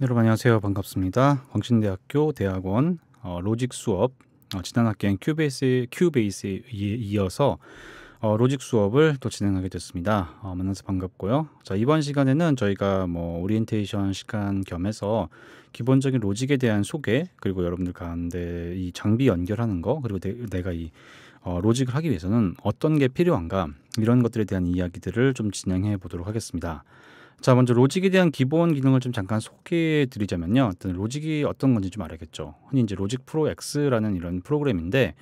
네, 여러분 안녕하세요. 반갑습니다. 광신대학교 대학원 어, 로직 수업 어, 지난 학기엔 큐베이스 큐베이스에 이어서 어, 로직 수업을 또 진행하게 됐습니다. 어, 만나서 반갑고요. 자, 이번 시간에는 저희가 뭐 오리엔테이션 시간 겸해서 기본적인 로직에 대한 소개, 그리고 여러분들 가운데 이 장비 연결하는 거, 그리고 내, 내가 이 어, 로직을 하기 위해서는 어떤 게 필요한가, 이런 것들에 대한 이야기들을 좀 진행해 보도록 하겠습니다. 자, 먼저 로직에 대한 기본 기능을 좀 잠깐 소개해 드리자면요. 어떤 로직이 어떤 건지 좀 알아야겠죠. 흔히 이제 로직 프로 X라는 이런 프로그램인데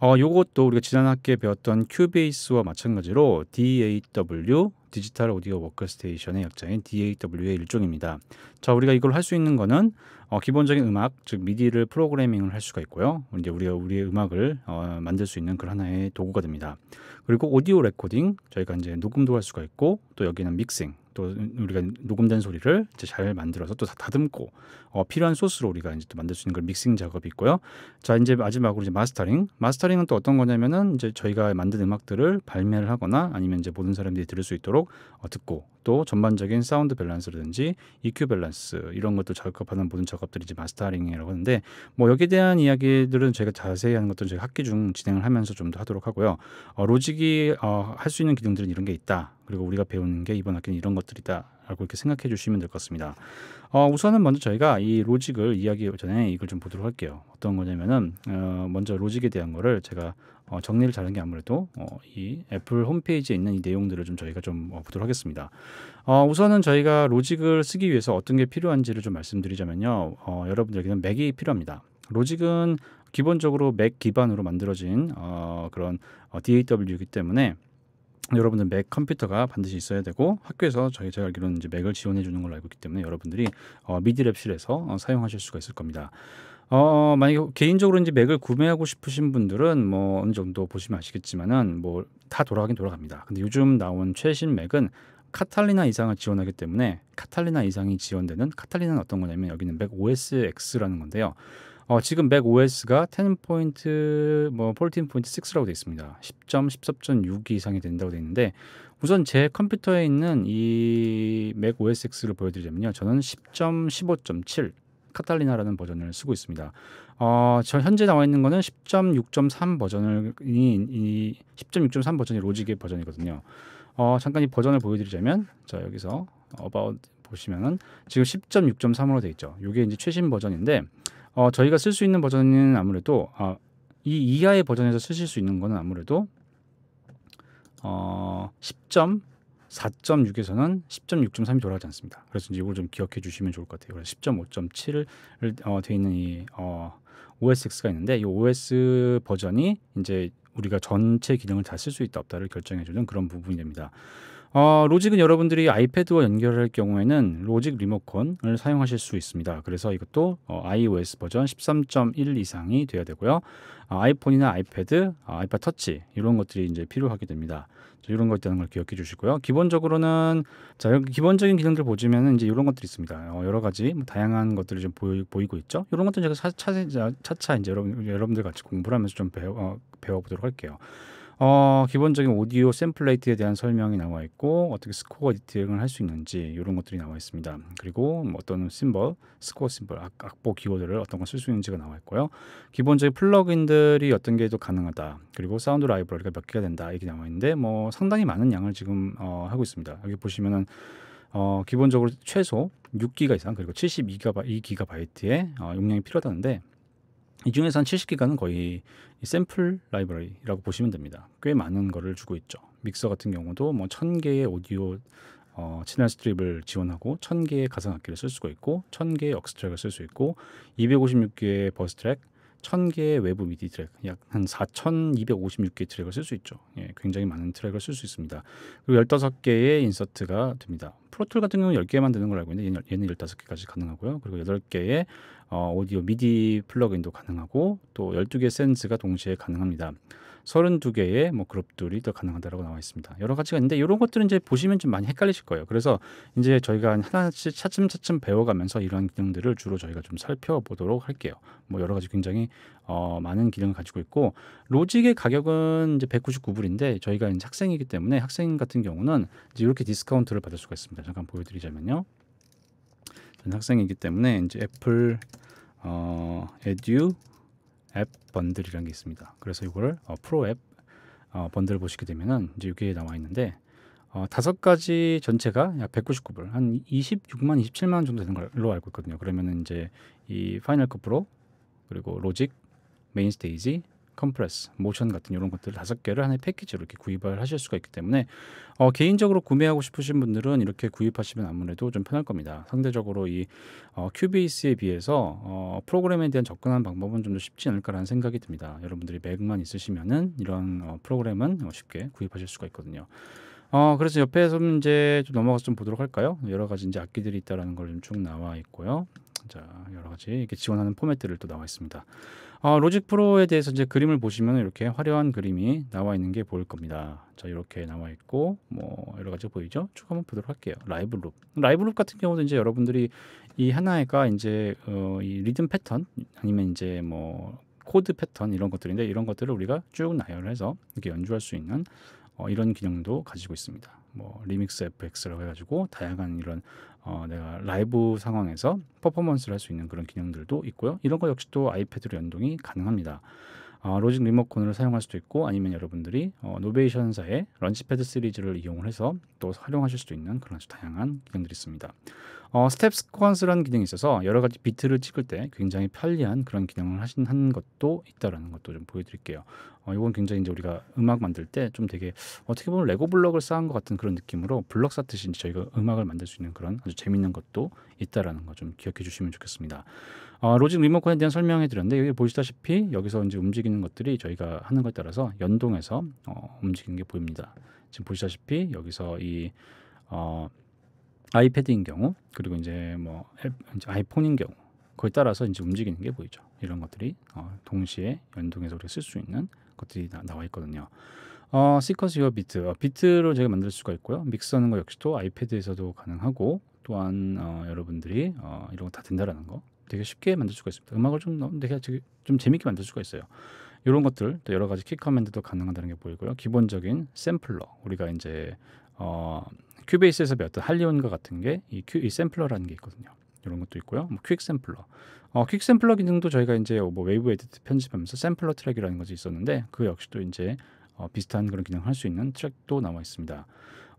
어, 요것도 우리가 지난 학기에 배웠던 큐베이스와 마찬가지로 DAW 디지털 오디오 워크스테이션의 약자인 DAW의 일종입니다. 자, 우리가 이걸 할 수 있는 거는 어, 기본적인 음악, 즉 미디를 프로그래밍을 할 수가 있고요. 이제 우리가 우리의 음악을 어, 만들 수 있는 그런 하나의 도구가 됩니다. 그리고 오디오 레코딩, 저희가 이제 녹음도 할 수가 있고 또 여기는 믹싱, 또 우리가 녹음된 소리를 이제 잘 만들어서 또 다듬고 어, 필요한 소스로 우리가 이제 또 만들 수 있는 그 믹싱 작업이 있고요. 자 이제 마지막으로 이제 마스터링. 마스터링은 또 어떤 거냐면은 이제 저희가 만든 음악들을 발매를 하거나 아니면 이제 모든 사람들이 들을 수 있도록 어, 듣고 또 전반적인 사운드 밸런스라든지 EQ 밸런스 이런 것도 작업하는 모든 작업들이 이제 마스터링이라고 하는데 뭐 여기에 대한 이야기들은 제가 자세히 하는 것도 저가 학기 중 진행을 하면서 좀 더 하도록 하고요. 어, 로직이 어, 할 수 있는 기능들은 이런 게 있다. 그리고 우리가 배우는 게 이번 학기는 이런 것들이다. 라고 이렇게 생각해 주시면 될 것 같습니다. 어, 우선은 먼저 저희가 이 로직을 이야기 전에 이걸 좀 보도록 할게요. 어떤 거냐면은 어, 먼저 로직에 대한 거를 제가 어, 정리를 잘한 게 아무래도 어, 이 애플 홈페이지에 있는 이 내용들을 좀 저희가 좀 어, 보도록 하겠습니다. 어, 우선은 저희가 로직을 쓰기 위해서 어떤 게 필요한지를 좀 말씀드리자면요. 어, 여러분들에게는 맥이 필요합니다. 로직은 기본적으로 맥 기반으로 만들어진 어, 그런 어, DAW이기 때문에 여러분들 맥 컴퓨터가 반드시 있어야 되고 학교에서 저희 제가 알기로는 이제 맥을 지원해 주는 걸로 알고 있기 때문에 여러분들이 어, 미디랩실에서 어, 사용하실 수가 있을 겁니다. 어, 만약에 개인적으로 이제 맥을 구매하고 싶으신 분들은 뭐 어느 정도 보시면 아시겠지만은 뭐 다 돌아가긴 돌아갑니다. 근데 요즘 나온 최신 맥은 카탈리나 이상을 지원하기 때문에 카탈리나 이상이 지원되는 카탈리나는 어떤 거냐면 여기는 맥 OS X라는 건데요. 어, 지금 맥 OS가 10포인트 뭐 14.6라고 되어 있습니다. 1 0 14.6 이상이 된다고 되어 있는데 우선 제 컴퓨터에 있는 이 맥 OS X를 보여드리자면요. 저는 10.15.7 카탈리나라는 버전을 쓰고 있습니다. 어, 저 현재 나와 있는 거는 10.6.3 버전을 이10.6.3 버전이 로직의 버전이거든요. 어, 잠깐 이 버전을 보여드리자면 자 여기서 about 보시면은 지금 10.6.3으로 되어 있죠. 이게 이제 최신 버전인데 어, 저희가 쓸 수 있는 버전은 아무래도 어, 이 이하의 버전에서 쓰실 수 있는 거는 아무래도 어, 10점 4.6에서는 10.6.3이 돌아가지 않습니다. 그래서 이제 이걸 좀 기억해 주시면 좋을 것 같아요. 그래서 10.5.7을 어, 돼 있는 이 어, OSX가 있는데 이 OS 버전이 이제 우리가 전체 기능을 다 쓸 수 있다 없다를 결정해 주는 그런 부분이 됩니다. 어, 로직은 여러분들이 아이패드와 연결할 경우에는 로직 리모컨을 사용하실 수 있습니다. 그래서 이것도 어, iOS 버전 13.1 이상이 되어야 되고요. 아, 아이폰이나 아이패드, 어, 아, 이팟 터치 이런 것들이 이제 필요하게 됩니다. 이런 것 있다는 걸 기억해 주시고요. 기본적으로는 자 여기 기본적인 기능들 보시면 이제 이런 것들이 있습니다. 어, 여러 가지 뭐 다양한 것들이 좀 보이, 고 있죠. 이런 것들 은 제가 차차, 차차 이제 여러분 여러분들 같이 공부를 하면서 좀 배워 어, 배워보도록 할게요. 어, 기본적인 오디오 샘플레이트에 대한 설명이 나와 있고 어떻게 스코어 디테일을할 수 있는지 이런 것들이 나와 있습니다. 그리고 뭐 어떤 심벌, 스코어 심벌, 악, 악보 기호들을 어떤 걸 쓸 수 있는지가 나와 있고요. 기본적인 플러그인들이 어떤 게또 가능하다. 그리고 사운드 라이브러리가 몇 개가 된다. 이게 나와 있는데 뭐 상당히 많은 양을 지금 어, 하고 있습니다. 여기 보시면은 어, 기본적으로 최소 6기가 이상 그리고 72기가바이트의 어, 용량이 필요하다는데 이 중에서 한 70기가는 거의 샘플 라이브러리라고 보시면 됩니다. 꽤 많은 거를 주고 있죠. 믹서 같은 경우도 뭐 1000개의 오디오 어, 친한 스트립을 지원하고 1000개의 가상악기를 쓸 수가 있고 1000개의 억스트랙을 쓸 수 있고 256개의 버스 트랙 1000개의 외부 미디 트랙, 약 한 4256개 의 트랙을 쓸 수 있죠. 예, 굉장히 많은 트랙을 쓸 수 있습니다. 그리고 15개의 인서트가 됩니다. 프로툴 같은 경우는 10개만 되는 걸 알고 있는데 얘는 15개까지 가능하고요. 그리고 8개의 어, 오디오 미디 플러그인도 가능하고 또 12개의 센스가 동시에 가능합니다. 32개의 뭐 그룹들이 더 가능하다라고 나와 있습니다. 여러 가지가 있는데 이런 것들은 이제 보시면 좀 많이 헷갈리실 거예요. 그래서 이제 저희가 하나씩 차츰차츰 배워가면서 이러한 기능들을 주로 저희가 좀 살펴보도록 할게요. 뭐 여러 가지 굉장히 어, 많은 기능을 가지고 있고 로직의 가격은 이제 199불인데 저희가 이제 학생이기 때문에 학생 같은 경우는 이제 이렇게 디스카운트를 받을 수가 있습니다. 잠깐 보여드리자면요. 저는 학생이기 때문에 이제 애플 어, 에듀 앱 번들이라는 게 있습니다. 그래서 이거 어, 프로 앱 어, 번들 보시게 되면은 이제 여기에 나와 있는데 어, 다섯 가지 전체가 약 199불, 한 26만, 27만 정도 되는 걸로 알고 있거든요. 그러면은 이제 이 파이널 컷 프로 그리고 로직, 메인 스테이지, 컴프레스, 모션 같은 이런 것들 다섯 개를 하나의 패키지로 이렇게 구입을 하실 수가 있기 때문에 어, 개인적으로 구매하고 싶으신 분들은 이렇게 구입하시면 아무래도 좀 편할 겁니다. 상대적으로 이 어, QBAC에 비해서 어, 프로그램에 대한 접근하는 방법은 좀 더 쉽지 않을까라는 생각이 듭니다. 여러분들이 맥만 있으시면은 이런 어, 프로그램은 어, 쉽게 구입하실 수가 있거든요. 어 그래서 옆에서 이제 좀 넘어가서 좀 보도록 할까요? 여러 가지 이제 악기들이 있다라는 걸 쭉 나와 있고요. 자 여러 가지 이렇게 지원하는 포맷들을 또 나와 있습니다. 어, 로직 프로에 대해서 이제 그림을 보시면 이렇게 화려한 그림이 나와 있는 게 보일 겁니다. 자, 이렇게 나와 있고 뭐 여러 가지 보이죠? 쭉 한번 보도록 할게요. 라이브 룹. 라이브 룹 같은 경우도 이제 여러분들이 이 하나가 이제 어, 이 리듬 패턴 아니면 이제 뭐 코드 패턴 이런 것들인데 이런 것들을 우리가 쭉 나열해서 이렇게 연주할 수 있는 어, 이런 기능도 가지고 있습니다. 뭐 리믹스 FX라고 해가지고 다양한 이런 어, 내가 라이브 상황에서 퍼포먼스를 할 수 있는 그런 기능들도 있고요. 이런 거 역시도 아이패드로 연동이 가능합니다. 어, 로직 리모컨을 사용할 수도 있고 아니면 여러분들이 어, 노베이션사의 런치패드 시리즈를 이용을 해서 또 활용하실 수도 있는 그런 아주 다양한 기능들이 있습니다. 어, 스텝 스퀀스라는 기능이 있어서 여러 가지 비트를 찍을 때 굉장히 편리한 그런 기능을 하신 한 것도 있다라는 것도 좀 보여드릴게요. 어, 이건 굉장히 이제 우리가 음악 만들 때 좀 되게 어떻게 보면 레고 블럭을 쌓은 것 같은 그런 느낌으로 블럭 쌓듯이 저희가 음악을 만들 수 있는 그런 아주 재밌는 것도 있다라는 거 좀 기억해 주시면 좋겠습니다. 어, 로직 리모컨에 대한 설명해 드렸는데 여기 보시다시피 여기서 이제 움직이는 것들이 저희가 하는 것에 따라서 연동해서 어, 움직이는 게 보입니다. 지금 보시다시피 여기서 이 어, 아이패드인 경우 그리고 이제 뭐 아이폰인 경우 그에 따라서 이제 움직이는 게 보이죠. 이런 것들이 어, 동시에 연동해서 우리가 쓸 수 있는 것들이 나, 나와 있거든요. 어, 시커스 요 비트 어, 비트로 제가 만들 수가 있고요. 믹스하는 거역시또 아이패드에서도 가능하고 또한 어, 여러분들이 어, 이런 거 다 된다라는 거 되게 쉽게 만들 수가 있습니다. 음악을 좀 되게 좀 재밌게 만들 수가 있어요. 이런 것들 또 여러 가지 키 커맨드도 가능하다는 게 보이고요. 기본적인 샘플러 우리가 이제 어, 큐베이스에서 배웠던 할리온과 같은 게이 이 샘플러라는 게 있거든요. 이런 것도 있고요. 뭐퀵 샘플러. 어, 퀵 샘플러 기능도 저희가 이제 뭐 웨이브 에디트 편집하면서 샘플러 트랙이라는 것이 있었는데 그 역시도 이제 어, 비슷한 그런 기능을 할 수 있는 트랙도 나와 있습니다.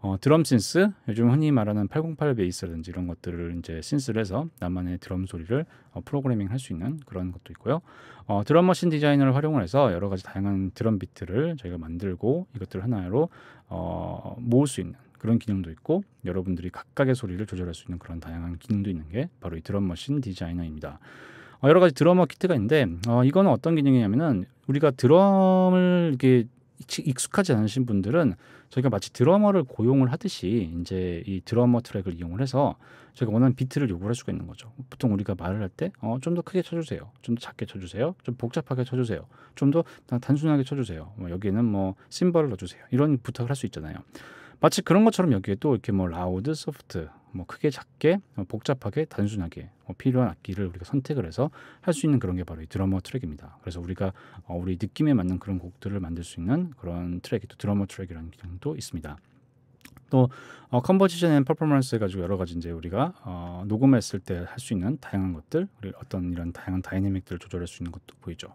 어, 드럼 신스 요즘 흔히 말하는 808 베이스라든지 이런 것들을 이제 신스를 해서 나만의 드럼 소리를 어, 프로그래밍 할 수 있는 그런 것도 있고요. 어, 드럼 머신 디자이너를 활용을 해서 여러 가지 다양한 드럼 비트를 저희가 만들고 이것들을 하나로 어, 모을 수 있는 그런 기능도 있고 여러분들이 각각의 소리를 조절할 수 있는 그런 다양한 기능도 있는 게 바로 이 드럼 머신 디자이너입니다. 어, 여러 가지 드러머 키트가 있는데 어, 이거는 어떤 기능이냐면은 우리가 드럼을 이게 익숙하지 않으신 분들은 저희가 마치 드러머를 고용을 하듯이 이제 이 드러머 트랙을 이용을 해서 저희가 원하는 비트를 요구할 수가 있는 거죠. 보통 우리가 말을 할 때 좀더 어, 크게 쳐주세요, 좀 더 작게 쳐주세요, 좀 복잡하게 쳐주세요, 좀 더 단순하게 쳐주세요. 뭐 여기에는 뭐 심벌을 넣어주세요. 이런 부탁을 할 수 있잖아요. 마치 그런 것처럼 여기에도 이렇게 뭐 라우드, 소프트, 뭐 크게 작게, 뭐 복잡하게, 단순하게 뭐 필요한 악기를 우리가 선택을 해서 할 수 있는 그런 게 바로 이 드러머 트랙입니다. 그래서 우리가 어, 우리 느낌에 맞는 그런 곡들을 만들 수 있는 그런 트랙이 또 드러머 트랙이라는 기능도 있습니다. 또 어, 컨버지션 앤 퍼포먼스 해가지고 여러 가지 이제 우리가 어, 녹음했을 때 할 수 있는 다양한 것들 우리 어떤 이런 다양한 다이내믹들을 조절할 수 있는 것도 보이죠.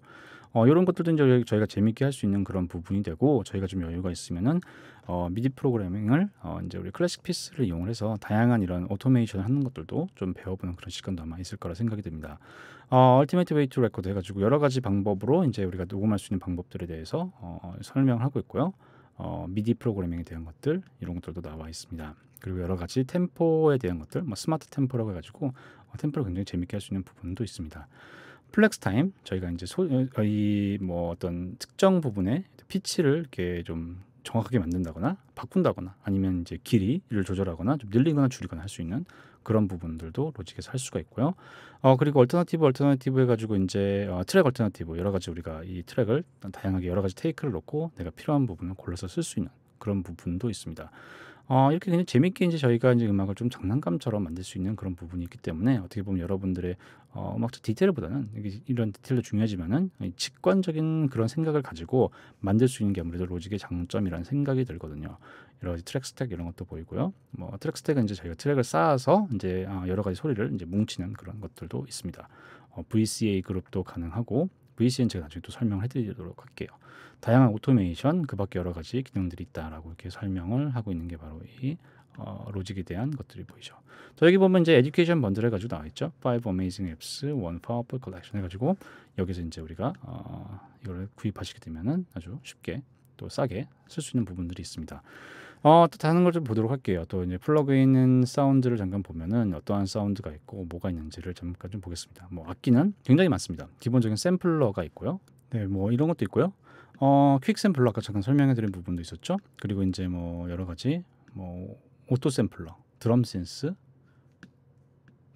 어, 이런 것들도 이제 저희가 재밌게 할 수 있는 그런 부분이 되고 저희가 좀 여유가 있으면은 어, 미디 프로그래밍을 어, 이제 우리 클래식 피스를 이용해서 다양한 이런 오토메이션 하는 것들도 좀 배워보는 그런 시간도 아마 있을 거라 생각이 듭니다. 어, 얼티메이트 웨이 투 레코드 해가지고 여러 가지 방법으로 이제 우리가 녹음할 수 있는 방법들에 대해서 어, 설명하고 있고요. 어, 미디 프로그래밍에 대한 것들 이런 것들도 나와 있습니다. 그리고 여러 가지 템포에 대한 것들, 뭐 스마트 템포라고 해가지고 어, 템포를 굉장히 재밌게 할 수 있는 부분도 있습니다. 플렉스 타임 저희가 이제 소이뭐 어, 어떤 특정 부분의 피치를 이렇게 좀 정확하게 만든다거나 바꾼다거나 아니면 이제 길이를 조절하거나 좀 늘리거나 줄이거나 할 수 있는 그런 부분들도 로직에서 할 수가 있고요. 어 그리고 얼터너티브 얼터너티브 해가지고 이제 어, 트랙 얼터너티브 뭐 여러 가지 우리가 이 트랙을 다양하게 여러 가지 테이크를 넣고 내가 필요한 부분을 골라서 쓸 수 있는 그런 부분도 있습니다. 어, 이렇게 그냥 재밌게 이제 저희가 이제 음악을 좀 장난감처럼 만들 수 있는 그런 부분이 있기 때문에 어떻게 보면 여러분들의 어, 음악적 디테일보다는 이런 디테일도 중요하지만은 직관적인 그런 생각을 가지고 만들 수 있는 게 아무래도 로직의 장점이라는 생각이 들거든요. 여러 가지 트랙 스택 이런 것도 보이고요. 뭐 트랙 스택은 이제 저희가 트랙을 쌓아서 이제 아, 여러 가지 소리를 이제 뭉치는 그런 것들도 있습니다. 어, VCA 그룹도 가능하고 VCN 제가 나중에 또 설명을 해드리도록 할게요. 다양한 오토메이션 그 밖에 여러 가지 기능들이 있다라고 이렇게 설명을 하고 있는 게 바로 이 어, 로직에 대한 것들이 보이죠. 자, 여기 보면 이제 에듀케이션 번들을 가지고 나와 있죠. 5 amazing apps, 1 powerful collection 해 가지고 여기서 이제 우리가 어, 이걸 구입하시게 되면은 아주 쉽게 또 싸게 쓸 수 있는 부분들이 있습니다. 어, 또 다른 걸 좀 보도록 할게요. 또 이제 플러그인은 사운드를 잠깐 보면은 어떠한 사운드가 있고 뭐가 있는지를 잠깐 좀 보겠습니다. 뭐 악기는 굉장히 많습니다. 기본적인 샘플러가 있고요. 네, 뭐 이런 것도 있고요. 어, 퀵 샘플러 아까 잠깐 설명해드린 부분도 있었죠. 그리고 이제 뭐 여러 가지 뭐 오토 샘플러, 드럼 센스,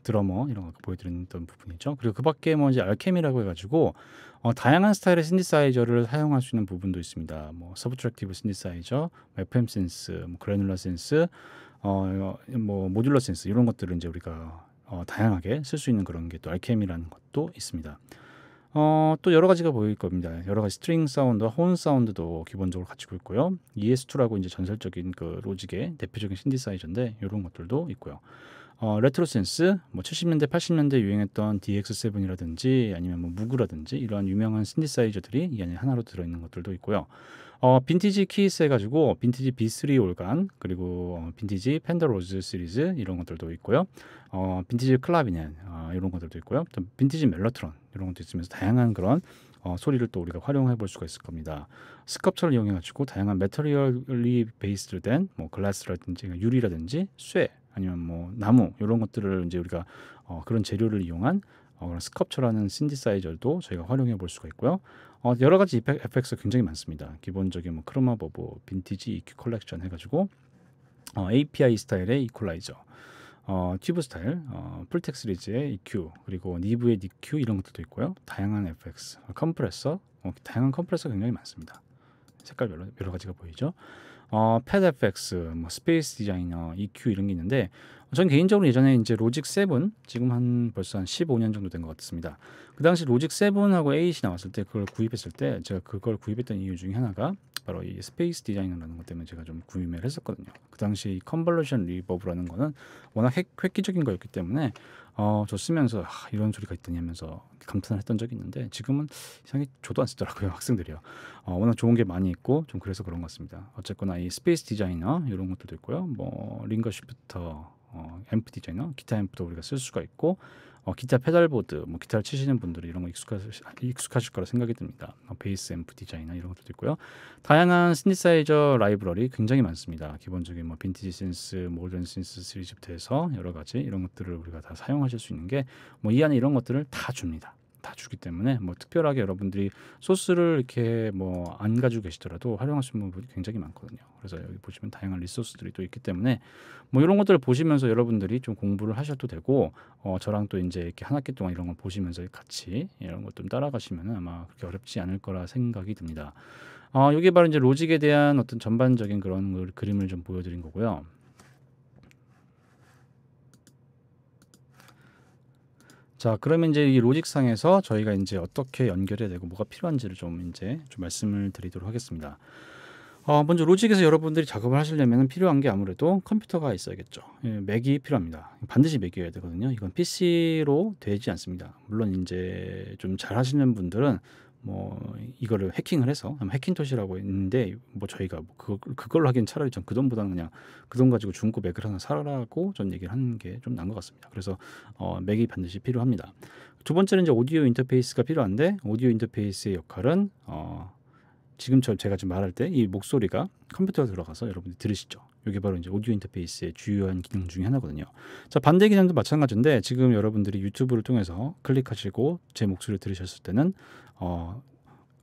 드러머 이런 거 보여드렸던 부분이죠. 그리고 그 밖에 뭐 이제 알케미라고 해가지고 어, 다양한 스타일의 신디사이저를 사용할 수 있는 부분도 있습니다. 뭐 서브트랙티브 신디사이저, FM 뭐 센스, 뭐 그래놀라 센스, 어, 뭐 모듈러 센스 이런 것들을 이제 우리가 어, 다양하게 쓸 수 있는 그런 게 또 알케미라는 것도 있습니다. 어, 또 여러 가지가 보일 겁니다. 여러 가지 스트링 사운드와 혼 사운드도 기본적으로 갖추고 있고요. ES2라고 이제 전설적인 그 로직의 대표적인 신디사이저인데 이런 것들도 있고요. 어, 레트로센스, 뭐 70년대, 80년대 유행했던 DX7이라든지 아니면 뭐 무그라든지 이러한 유명한 신디사이저들이 이 안에 하나로 들어있는 것들도 있고요. 어, 빈티지 키스 해가지고 빈티지 B3 올간 그리고 어, 빈티지 펜더로즈 시리즈 이런 것들도 있고요. 어, 빈티지 클라비넨 어, 이런 것들도 있고요. 또 빈티지 멜로트론 이런 것도 있으면서 다양한 그런 어, 소리를 또 우리가 활용해 볼 수가 있을 겁니다. 스컵처를 이용해 가지고 다양한 메터리얼리 베이스된 로뭐 글라스라든지 유리라든지 쇠 아니면 뭐 나무 이런 것들을 이제 우리가 어, 그런 재료를 이용한 어, 그런 스컵처라는 신디사이저도 저희가 활용해 볼 수가 있고요. 어, 여러 가지 에펙, 에펙 굉장히 많습니다. 기본적인 뭐 크로마버보, 뭐 빈티지, EQ 컬렉션 해가지고 어, API 스타일의 이퀄라이저, 어, 튜브 스타일, 어, 풀텍스 리즈의 EQ, 그리고 니브의 DQ 이런 것들도 있고요. 다양한 FX, 어, 컴프레서, 어, 다양한 컴프레서 굉장히 많습니다. 색깔 여러, 여러 가지가 보이죠. 어, 패드FX, 뭐 스페이스 디자이너, EQ 이런 게 있는데 전 개인적으로 예전에 이제 로직 7 지금 한 벌써 한 15년 정도 된 것 같습니다. 그 당시 로직 7하고 8이 나왔을 때 그걸 구입했을 때 제가 그걸 구입했던 이유 중에 하나가 바로 이 스페이스 디자이너라는 것 때문에 제가 좀 구매를 했었거든요. 그 당시 컨벌루션 리버브라는 거는 워낙 획, 획기적인 거였기 때문에 어, 저 쓰면서 아, 이런 소리가 있더니하면서 감탄을 했던 적이 있는데 지금은 이상히 저도 안 쓰더라고요 학생들이요. 어, 워낙 좋은 게 많이 있고 좀 그래서 그런 것 같습니다. 어쨌거나 이 스페이스 디자이너 이런 것들도 있고요. 뭐 링거 시프터, 어, 앰프 디자이너, 기타 앰프도 우리가 쓸 수가 있고 어, 기타 페달보드, 뭐 기타를 치시는 분들은 이런 거 익숙하실, 익숙하실 거라 생각이 듭니다. 어, 베이스 앰프 디자이나 이런 것도 있고요. 다양한 신디사이저 라이브러리 굉장히 많습니다. 기본적인 뭐 빈티지 센스, 모던 센스 시리즈부터 해서 여러 가지 이런 것들을 우리가 다 사용하실 수 있는 게뭐 안에 이런 것들을 다 줍니다. 다 주기 때문에 뭐 특별하게 여러분들이 소스를 이렇게 뭐 안 가지고 계시더라도 활용할 수 있는 부분이 굉장히 많거든요. 그래서 여기 보시면 다양한 리소스들이 또 있기 때문에 뭐 이런 것들을 보시면서 여러분들이 좀 공부를 하셔도 되고 어 저랑 또 이제 이렇게 한 학기 동안 이런 걸 보시면서 같이 이런 것 좀 따라가시면 아마 그렇게 어렵지 않을 거라 생각이 듭니다. 어, 이게 바로 이제 로직에 대한 어떤 전반적인 그런 그림을 좀 보여드린 거고요. 자, 그러면 이제 이 로직상에서 저희가 이제 어떻게 연결해야 되고 뭐가 필요한지를 좀 이제 좀 말씀을 드리도록 하겠습니다. 어, 먼저 로직에서 여러분들이 작업을 하시려면 필요한 게 아무래도 컴퓨터가 있어야겠죠. 예, 맥이 필요합니다. 반드시 맥이어야 되거든요. 이건 PC로 되지 않습니다. 물론 이제 좀 잘 하시는 분들은 뭐 이거를 해킹을 해서 해킹토시라고 있는데 뭐 저희가 뭐 그, 그걸로 하기엔 차라리 전그 돈보다는 그냥 그 돈 가지고 중고 맥을 하나 사라고 전 얘기를 하는 게 좀 난 것 같습니다. 그래서 어, 맥이 반드시 필요합니다. 두 번째는 이제 오디오 인터페이스가 필요한데 오디오 인터페이스의 역할은 어, 지금 저 제가 지금 말할 때 이 목소리가 컴퓨터에 들어가서 여러분들 들으시죠. 이게 바로 이제 오디오 인터페이스의 주요한 기능 중에 하나거든요. 자, 반대 기능도 마찬가지인데 지금 여러분들이 유튜브를 통해서 클릭하시고 제 목소리를 들으셨을 때는 어,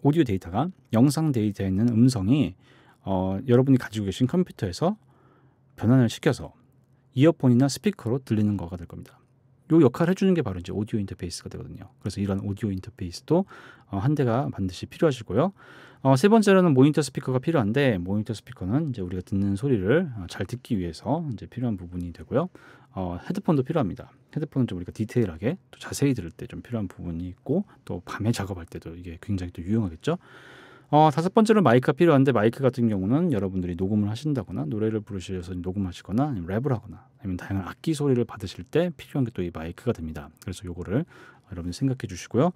오디오 데이터가 영상 데이터에 있는 음성이 어, 여러분이 가지고 계신 컴퓨터에서 변환을 시켜서 이어폰이나 스피커로 들리는 거가 될 겁니다. 요 역할을 해주는 게 바로 이제 오디오 인터페이스가 되거든요. 그래서 이런 오디오 인터페이스도 어, 한 대가 반드시 필요하시고요. 어, 세 번째로는 모니터 스피커가 필요한데 모니터 스피커는 이제 우리가 듣는 소리를 어, 잘 듣기 위해서 이제 필요한 부분이 되고요. 어, 헤드폰도 필요합니다. 헤드폰은 좀 우리가 디테일하게 또 자세히 들을 때 좀 필요한 부분이 있고 또 밤에 작업할 때도 이게 굉장히 또 유용하겠죠. 어, 다섯 번째로 마이크가 필요한데 마이크 같은 경우는 여러분들이 녹음을 하신다거나 노래를 부르셔서 녹음하시거나 아니면 랩을 하거나 아니면 다양한 악기 소리를 받으실 때 필요한 게 또 이 마이크가 됩니다. 그래서 요거를 여러분 생각해 주시고요.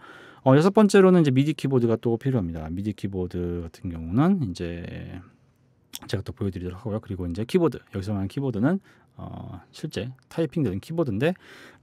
어, 여섯 번째로는 이제 미디 키보드가 또 필요합니다. 미디 키보드 같은 경우는 이제 제가 또 보여드리도록 하고요. 그리고 이제 키보드 여기서 말하는 키보드는 어, 실제 타이핑되는 키보드인데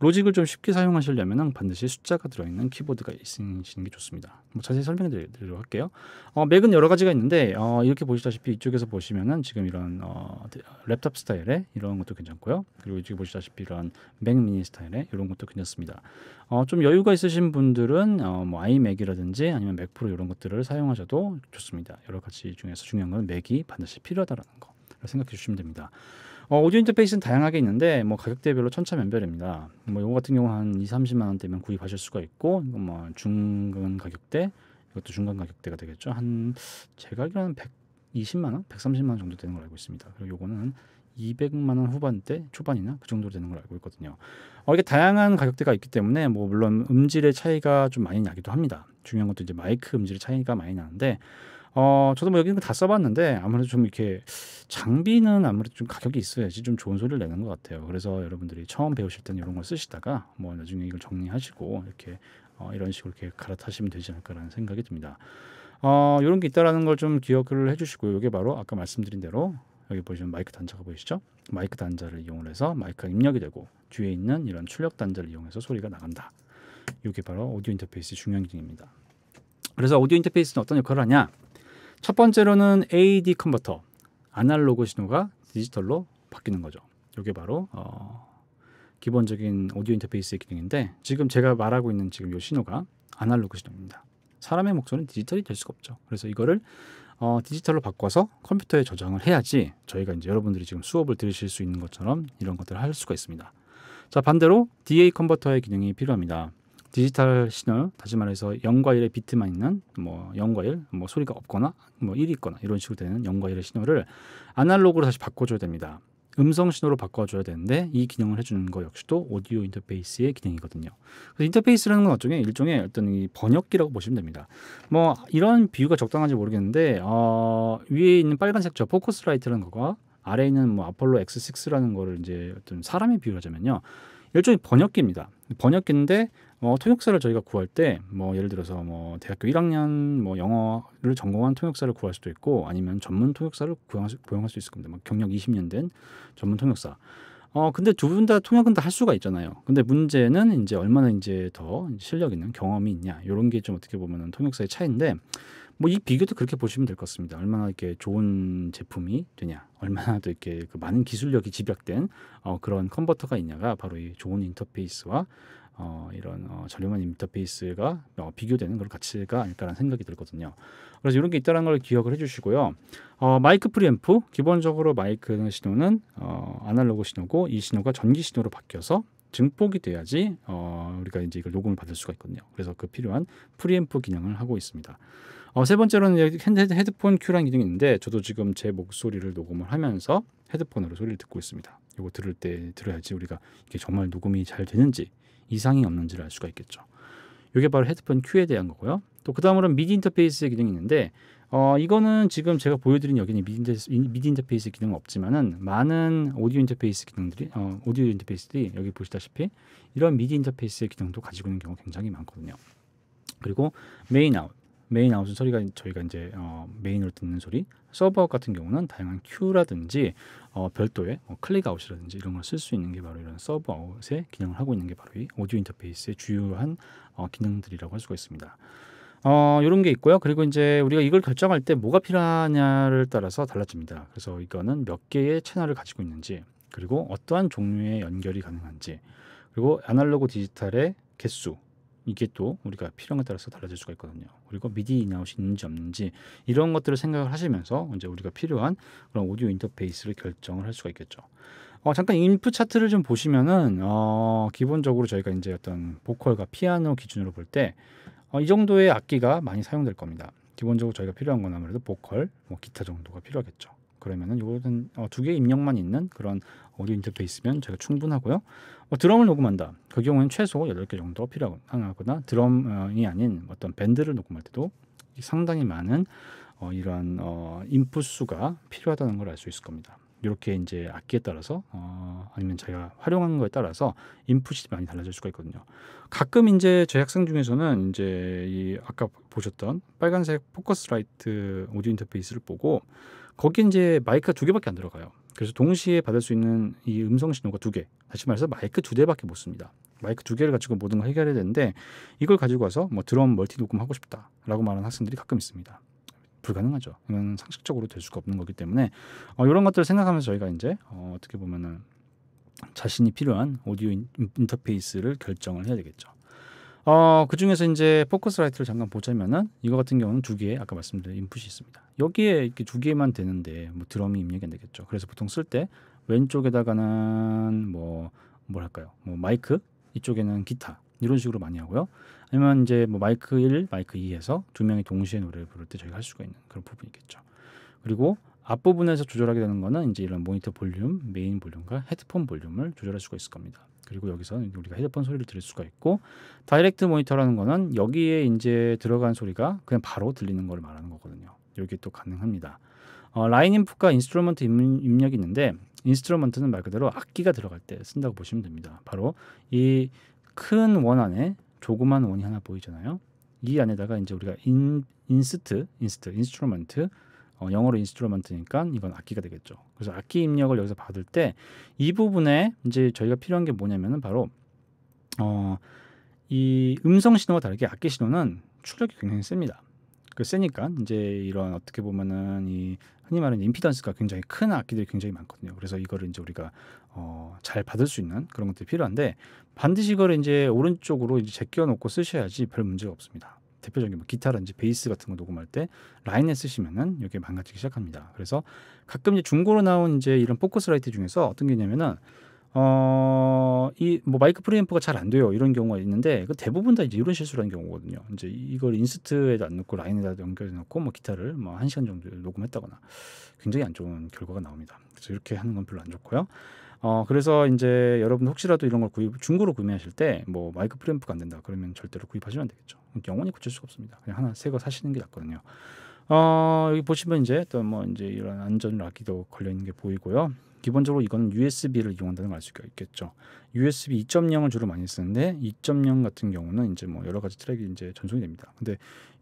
로직을 좀 쉽게 사용하시려면 반드시 숫자가 들어있는 키보드가 있으시는 게 좋습니다. 뭐 자세히 설명해 드리도록 할게요. 어, 맥은 여러 가지가 있는데 어, 이렇게 보시다시피 이쪽에서 보시면은 지금 이런 어, 랩탑 스타일의 이런 것도 괜찮고요. 그리고 이쪽에 보시다시피 이런 맥 미니 스타일의 이런 것도 괜찮습니다. 어, 좀 여유가 있으신 분들은 어, 뭐 아이맥이라든지 아니면 맥프로 이런 것들을 사용하셔도 좋습니다. 여러 가지 중에서 중요한 건 맥이 반드시 필요하다는 거. 생각해 주시면 됩니다. 어, 오디오 인터페이스는 다양하게 있는데 뭐 가격대별로 천차만별입니다. 뭐 이거 같은 경우 한 2, 30만 원대면 구입하실 수가 있고 뭐 중간 가격대 이것도 중간 가격대가 되겠죠. 한 제가 알기로는 120만 원, 130만 원 정도 되는 걸 알고 있습니다. 그리고 요거는 200만 원 후반대 초반이나 그 정도로 되는 걸 알고 있거든요. 어, 이게 다양한 가격대가 있기 때문에 뭐 물론 음질의 차이가 좀 많이 나기도 합니다. 중요한 것도 이제 마이크 음질의 차이가 많이 나는데 어, 저도 뭐여기다 써봤는데 아무래도 좀 이렇게 장비는 아무래도 좀 가격이 있어야지 좀 좋은 소리를 내는 것 같아요. 그래서 여러분들이 처음 배우실 때는 이런 걸 쓰시다가 뭐 나중에 이걸 정리하시고 이렇게 어, 이런 식으로 이렇게 갈아타시면 되지 않을까라는 생각이 듭니다. 어, 이런 게 있다라는 걸 좀 기억을 해주시고요. 이게 바로 아까 말씀드린 대로 여기 보시면 마이크 단자가 보이시죠? 마이크 단자를 이용을 해서 마이크가 입력이 되고 뒤에 있는 이런 출력 단자를 이용해서 소리가 나간다. 이게 바로 오디오 인터페이스 의 중요한 기능입니다. 그래서 오디오 인터페이스는 어떤 역할을 하냐? 첫 번째로는 AD 컨버터, 아날로그 신호가 디지털로 바뀌는 거죠. 이게 바로 어, 기본적인 오디오 인터페이스의 기능인데 지금 제가 말하고 있는 지금 이 신호가 아날로그 신호입니다. 사람의 목소리는 디지털이 될 수가 없죠. 그래서 이거를 어, 디지털로 바꿔서 컴퓨터에 저장을 해야지 저희가 이제 여러분들이 지금 수업을 들으실 수 있는 것처럼 이런 것들을 할 수가 있습니다. 자 반대로 DA 컨버터의 기능이 필요합니다. 디지털 신호 다시 말해서 0과 1의 비트만 있는 뭐 0과 1, 뭐 소리가 없거나 뭐 1이 있거나 이런 식으로 되는 0과 1의 신호를 아날로그로 다시 바꿔줘야 됩니다. 음성 신호로 바꿔줘야 되는데 이 기능을 해주는 거 역시도 오디오 인터페이스의 기능이거든요. 그래서 인터페이스라는 건 어쩌면 일종의 어떤 이 번역기라고 보시면 됩니다. 뭐 이런 비유가 적당한지 모르겠는데 어, 위에 있는 빨간색 저 포커스라이트라는 거가 아래에 있는 뭐 아폴로 X6라는 거를 이제 어떤 사람의 비유하자면요. 일종의 번역기입니다. 번역기인데 뭐 통역사를 저희가 구할 때 뭐 예를 들어서 뭐 대학교 1학년 뭐 영어를 전공한 통역사를 구할 수도 있고 아니면 전문 통역사를 구형할 수, 구형할 수 있을 겁니다. 뭐 경력 20년 된 전문 통역사. 어 근데 두 분 다 통역은 다 할 수가 있잖아요. 근데 문제는 이제 얼마나 이제 더 실력 있는 경험이 있냐 이런 게 좀 어떻게 보면은 통역사의 차이인데 뭐 이 비교도 그렇게 보시면 될 것 같습니다. 얼마나 이렇게 좋은 제품이 되냐, 얼마나 또 이렇게 그 많은 기술력이 집약된 어, 그런 컨버터가 있냐가 바로 이 좋은 인터페이스와 어, 이런 어, 저렴한 인터페이스가 어, 비교되는 그런 가치가 아닐까라는 생각이 들거든요. 그래서 이런 게 있다는 걸 기억을 해주시고요. 어, 마이크 프리앰프 기본적으로 마이크 신호는 어, 아날로그 신호고 이 신호가 전기 신호로 바뀌어서 증폭이 돼야지 어, 우리가 이제 이걸 녹음을 받을 수가 있거든요. 그래서 그 필요한 프리앰프 기능을 하고 있습니다. 어, 세 번째로는 헤드폰 큐라는 기능이 있는데 저도 지금 제 목소리를 녹음을 하면서 헤드폰으로 소리를 듣고 있습니다. 이거 들을 때 들어야지 우리가 이게 정말 녹음이 잘 되는지 이상이 없는지를 알 수가 있겠죠. 이게 바로 헤드폰 큐에 대한 거고요. 또 그 다음으로는 미디 인터페이스 기능이 있는데 어, 이거는 지금 제가 보여드린 여기는 미디, 인터페이스 기능 없지만은 많은 오디오 인터페이스 기능들이 어, 오디오 인터페이스들이 여기 보시다시피 이런 미디 인터페이스 기능도 가지고 있는 경우 굉장히 많거든요. 그리고 메인 아웃 메인 아웃은 소리가 저희가 이제 어, 메인으로 듣는 소리 서버 같은 경우는 다양한 큐라든지 어, 별도의 어, 뭐 클릭아웃이라든지 이런 걸 쓸 수 있는 게 바로 이런 서버아웃의 기능을 하고 있는 게 바로 이 오디오 인터페이스의 주요한 어, 기능들이라고 할 수가 있습니다. 어, 이런 게 있고요. 그리고 이제 우리가 이걸 결정할 때 뭐가 필요하냐를 따라서 달라집니다. 그래서 이거는 몇 개의 채널을 가지고 있는지, 그리고 어떠한 종류의 연결이 가능한지, 그리고 아날로그 디지털의 개수, 이게 또 우리가 필요에 따라서 달라질 수가 있거든요. 그리고 미디 인아웃이 있는지 없는지 이런 것들을 생각을 하시면서 이제 우리가 필요한 그런 오디오 인터페이스를 결정을 할 수가 있겠죠. 어, 잠깐 인풋 차트를 좀 보시면은 어, 기본적으로 저희가 이제 어떤 보컬과 피아노 기준으로 볼때 어, 이 정도의 악기가 많이 사용될 겁니다. 기본적으로 저희가 필요한 건 아무래도 보컬, 뭐 기타 정도가 필요하겠죠. 그러면은 요거는 어, 두 개의 입력만 있는 그런 오디오 인터페이스면 제가 충분하고요. 뭐 드럼을 녹음한다. 그 경우에는 최소 8개 정도 필요하거나 드럼이 아닌 어떤 밴드를 녹음할 때도 상당히 많은 어, 이러한 어, 인풋 수가 필요하다는 걸 알 수 있을 겁니다. 이렇게 이제 악기에 따라서 어, 아니면 제가 활용한 거에 따라서 인풋이 많이 달라질 수가 있거든요. 가끔 이제 제 학생 중에서는 이제 이 아까 보셨던 빨간색 포커스라이트 오디오 인터페이스를 보고 거기 이제 마이크가 두 개밖에 안 들어가요. 그래서 동시에 받을 수 있는 이 음성 신호가 두 개, 다시 말해서 마이크 두 대밖에 못 씁니다. 마이크 두 개를 가지고 모든 걸 해결해야 되는데 이걸 가지고 와서 뭐 드럼 멀티 녹음 하고 싶다라고 말하는 학생들이 가끔 있습니다. 불가능하죠. 이건 상식적으로 될 수가 없는 거기 때문에 어, 이런 것들을 생각하면서 저희가 이제 어, 어떻게 보면은 자신이 필요한 오디오 인, 인터페이스를 결정을 해야 되겠죠. 어, 그 중에서 이제 포커스라이트를 잠깐 보자면은 이거 같은 경우는 두 개 아까 말씀드린 인풋이 있습니다. 여기에 이렇게 두 개만 되는데 뭐 드럼이 입력이 안 되겠죠. 그래서 보통 쓸 때 왼쪽에다가는 뭐 뭐랄까요? 뭐 마이크 이쪽에는 기타 이런 식으로 많이 하고요. 아니면 이제 뭐 마이크 1, 마이크 2에서 두 명이 동시에 노래를 부를 때 저희가 할 수가 있는 그런 부분이겠죠. 그리고 앞부분에서 조절하게 되는 거는 이제 이런 모니터 볼륨, 메인 볼륨과 헤드폰 볼륨을 조절할 수가 있을 겁니다. 그리고 여기서는 우리가 헤드폰 소리를 들을 수가 있고 다이렉트 모니터라는 거는 여기에 이제 들어간 소리가 그냥 바로 들리는 걸 말하는 거거든요. 여기 또 가능합니다. 어, 라인 인풋과 인스트루먼트 입력이 있는데 인스트루먼트는 말 그대로 악기가 들어갈 때 쓴다고 보시면 됩니다. 바로 이 큰 원 안에 조그만 원이 하나 보이잖아요. 이 안에다가 이제 우리가 인, 인스트, 인스트, 인스트루먼트 어, 영어로 인스트루먼트니까 이건 악기가 되겠죠. 그래서 악기 입력을 여기서 받을 때 이 부분에 이제 저희가 필요한 게 뭐냐면은 바로 어, 이 음성 신호와 다르게 악기 신호는 출력이 굉장히 셉니다. 그 세니까 이제 이런 어떻게 보면은 이 흔히 말하는 임피던스가 굉장히 큰 악기들이 굉장히 많거든요. 그래서 이거를 이제 우리가 어, 잘 받을 수 있는 그런 것들이 필요한데 반드시 이걸 이제 오른쪽으로 이제 제껴 놓고 쓰셔야지 별 문제가 없습니다. 대표적인 뭐 기타라든지 베이스 같은 거 녹음할 때 라인에 쓰시면은 이게 망가지기 시작합니다. 그래서 가끔 이제 중고로 나온 이제 이런 포커스라이트 중에서 어떤 게 있냐면은 어, 이뭐 마이크 프리앰프가 잘 안 돼요. 이런 경우가 있는데 그 대부분 다 이제 이런 실수라는 경우거든요. 이제 이걸 인스트에도 안 넣고 라인에다 연결해 놓고 뭐 기타를 뭐한시간 정도 녹음했다거나 굉장히 안 좋은 결과가 나옵니다. 그래서 이렇게 하는 건 별로 안 좋고요. 어 그래서 이제 여러분 혹시라도 이런 걸 구입 중고로 구매하실 때 뭐 마이크 프램프가 안 된다 그러면 절대로 구입하시면 안 되겠죠. 영원히 고칠 수가 없습니다. 그냥 하나 새 거 사시는 게 낫거든요. 어 여기 보시면 이제 또 뭐 이제 이런 안전 락기도 걸려 있는 게 보이고요. 기본적으로 이건 USB를 이용한다는 걸 알 수가 있겠죠. USB 2.0을 주로 많이 쓰는데 2.0 같은 경우는 이제 뭐 여러 가지 트랙이 이제 전송이 됩니다. 근데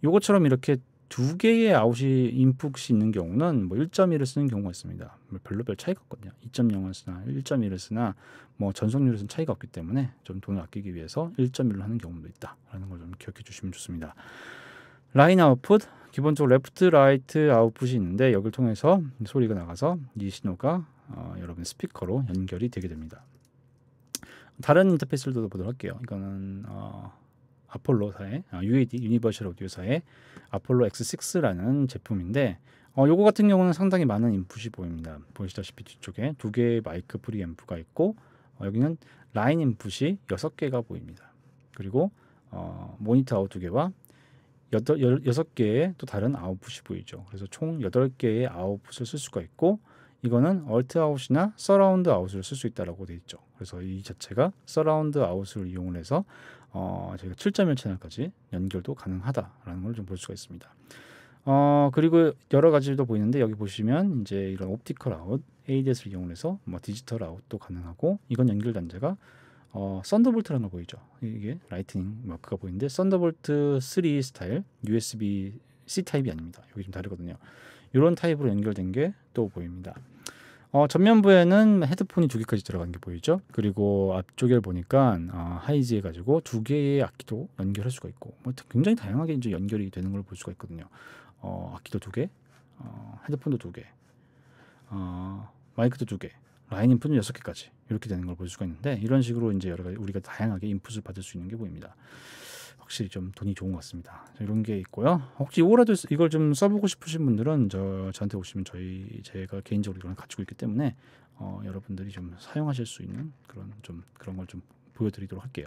요것처럼 이렇게 두 개의 아웃이 인풋이 있는 경우는 뭐 1.1을 쓰는 경우가 있습니다. 뭐 별로 별 차이가 없거든요. 2.0을 쓰나 1.1을 쓰나 뭐전속률에서는 차이가 없기 때문에 좀 돈을 아끼기 위해서 1.1로 하는 경우도 있다라는 걸 좀 기억해 주시면 좋습니다. 라인 아웃풋 기본적으로 레프트 라이트 아웃풋이 있는데 여기를 통해서 소리가 나가서 이 신호가 어, 여러분 스피커로 연결이 되게 됩니다. 다른 인터페이스를 보도록 할게요. 이거는 어, 아폴로사의 아, UAD 유니버셜 오디오사의 아폴로 X6라는 제품인데 어, 요거 같은 경우는 상당히 많은 인풋이 보입니다. 보시다시피 뒤쪽에 두 개의 마이크 프리앰프가 있고 어, 여기는 라인 인풋이 여섯 개가 보입니다. 그리고 어, 모니터 아웃 두 개와 여섯 개의 또 다른 아웃풋이 보이죠. 그래서 총 여덟 개의 아웃풋을 쓸 수가 있고 이거는 얼트 아웃이나 서라운드 아웃을 쓸 수 있다라고 어 있죠. 그래서 이 자체가 서라운드 아웃을 이용을 해서 어, 저희가 7.1 채널까지 연결도 가능하다라는 걸 좀 볼 수가 있습니다. 어, 그리고 여러 가지도 보이는데 여기 보시면 이제 이런 옵티컬 아웃, ADS를 이용해서 뭐 디지털 아웃도 가능하고 이건 연결 단자가 어, 썬더볼트라는 거 보이죠. 이게 라이트닝 마크가 보이는데 썬더볼트 3 스타일 USB C 타입이 아닙니다. 여기 좀 다르거든요. 이런 타입으로 연결된 게 또 보입니다. 어, 전면부에는 헤드폰이 두 개까지 들어간 게 보이죠. 그리고 앞쪽을 보니까 어, 하이즈 해가지고 두 개의 악기도 연결할 수가 있고 뭐 굉장히 다양하게 이제 연결이 되는 걸 볼 수가 있거든요. 어, 악기도 두 개, 어, 헤드폰도 두 개, 어, 마이크도 두 개, 라인 인풋은 여섯 개까지 이렇게 되는 걸 볼 수가 있는데 이런 식으로 이제 여러 가지 우리가 다양하게 인풋을 받을 수 있는 게 보입니다. 확실히 좀 돈이 좋은 것 같습니다. 이런 게 있고요. 혹시 이거도 이걸 좀 써보고 싶으신 분들은 저 저한테 오시면 저희 제가 개인적으로 이걸 가지고 있기 때문에 어, 여러분들이 좀 사용하실 수 있는 그런 좀 그런 걸 좀 보여드리도록 할게요.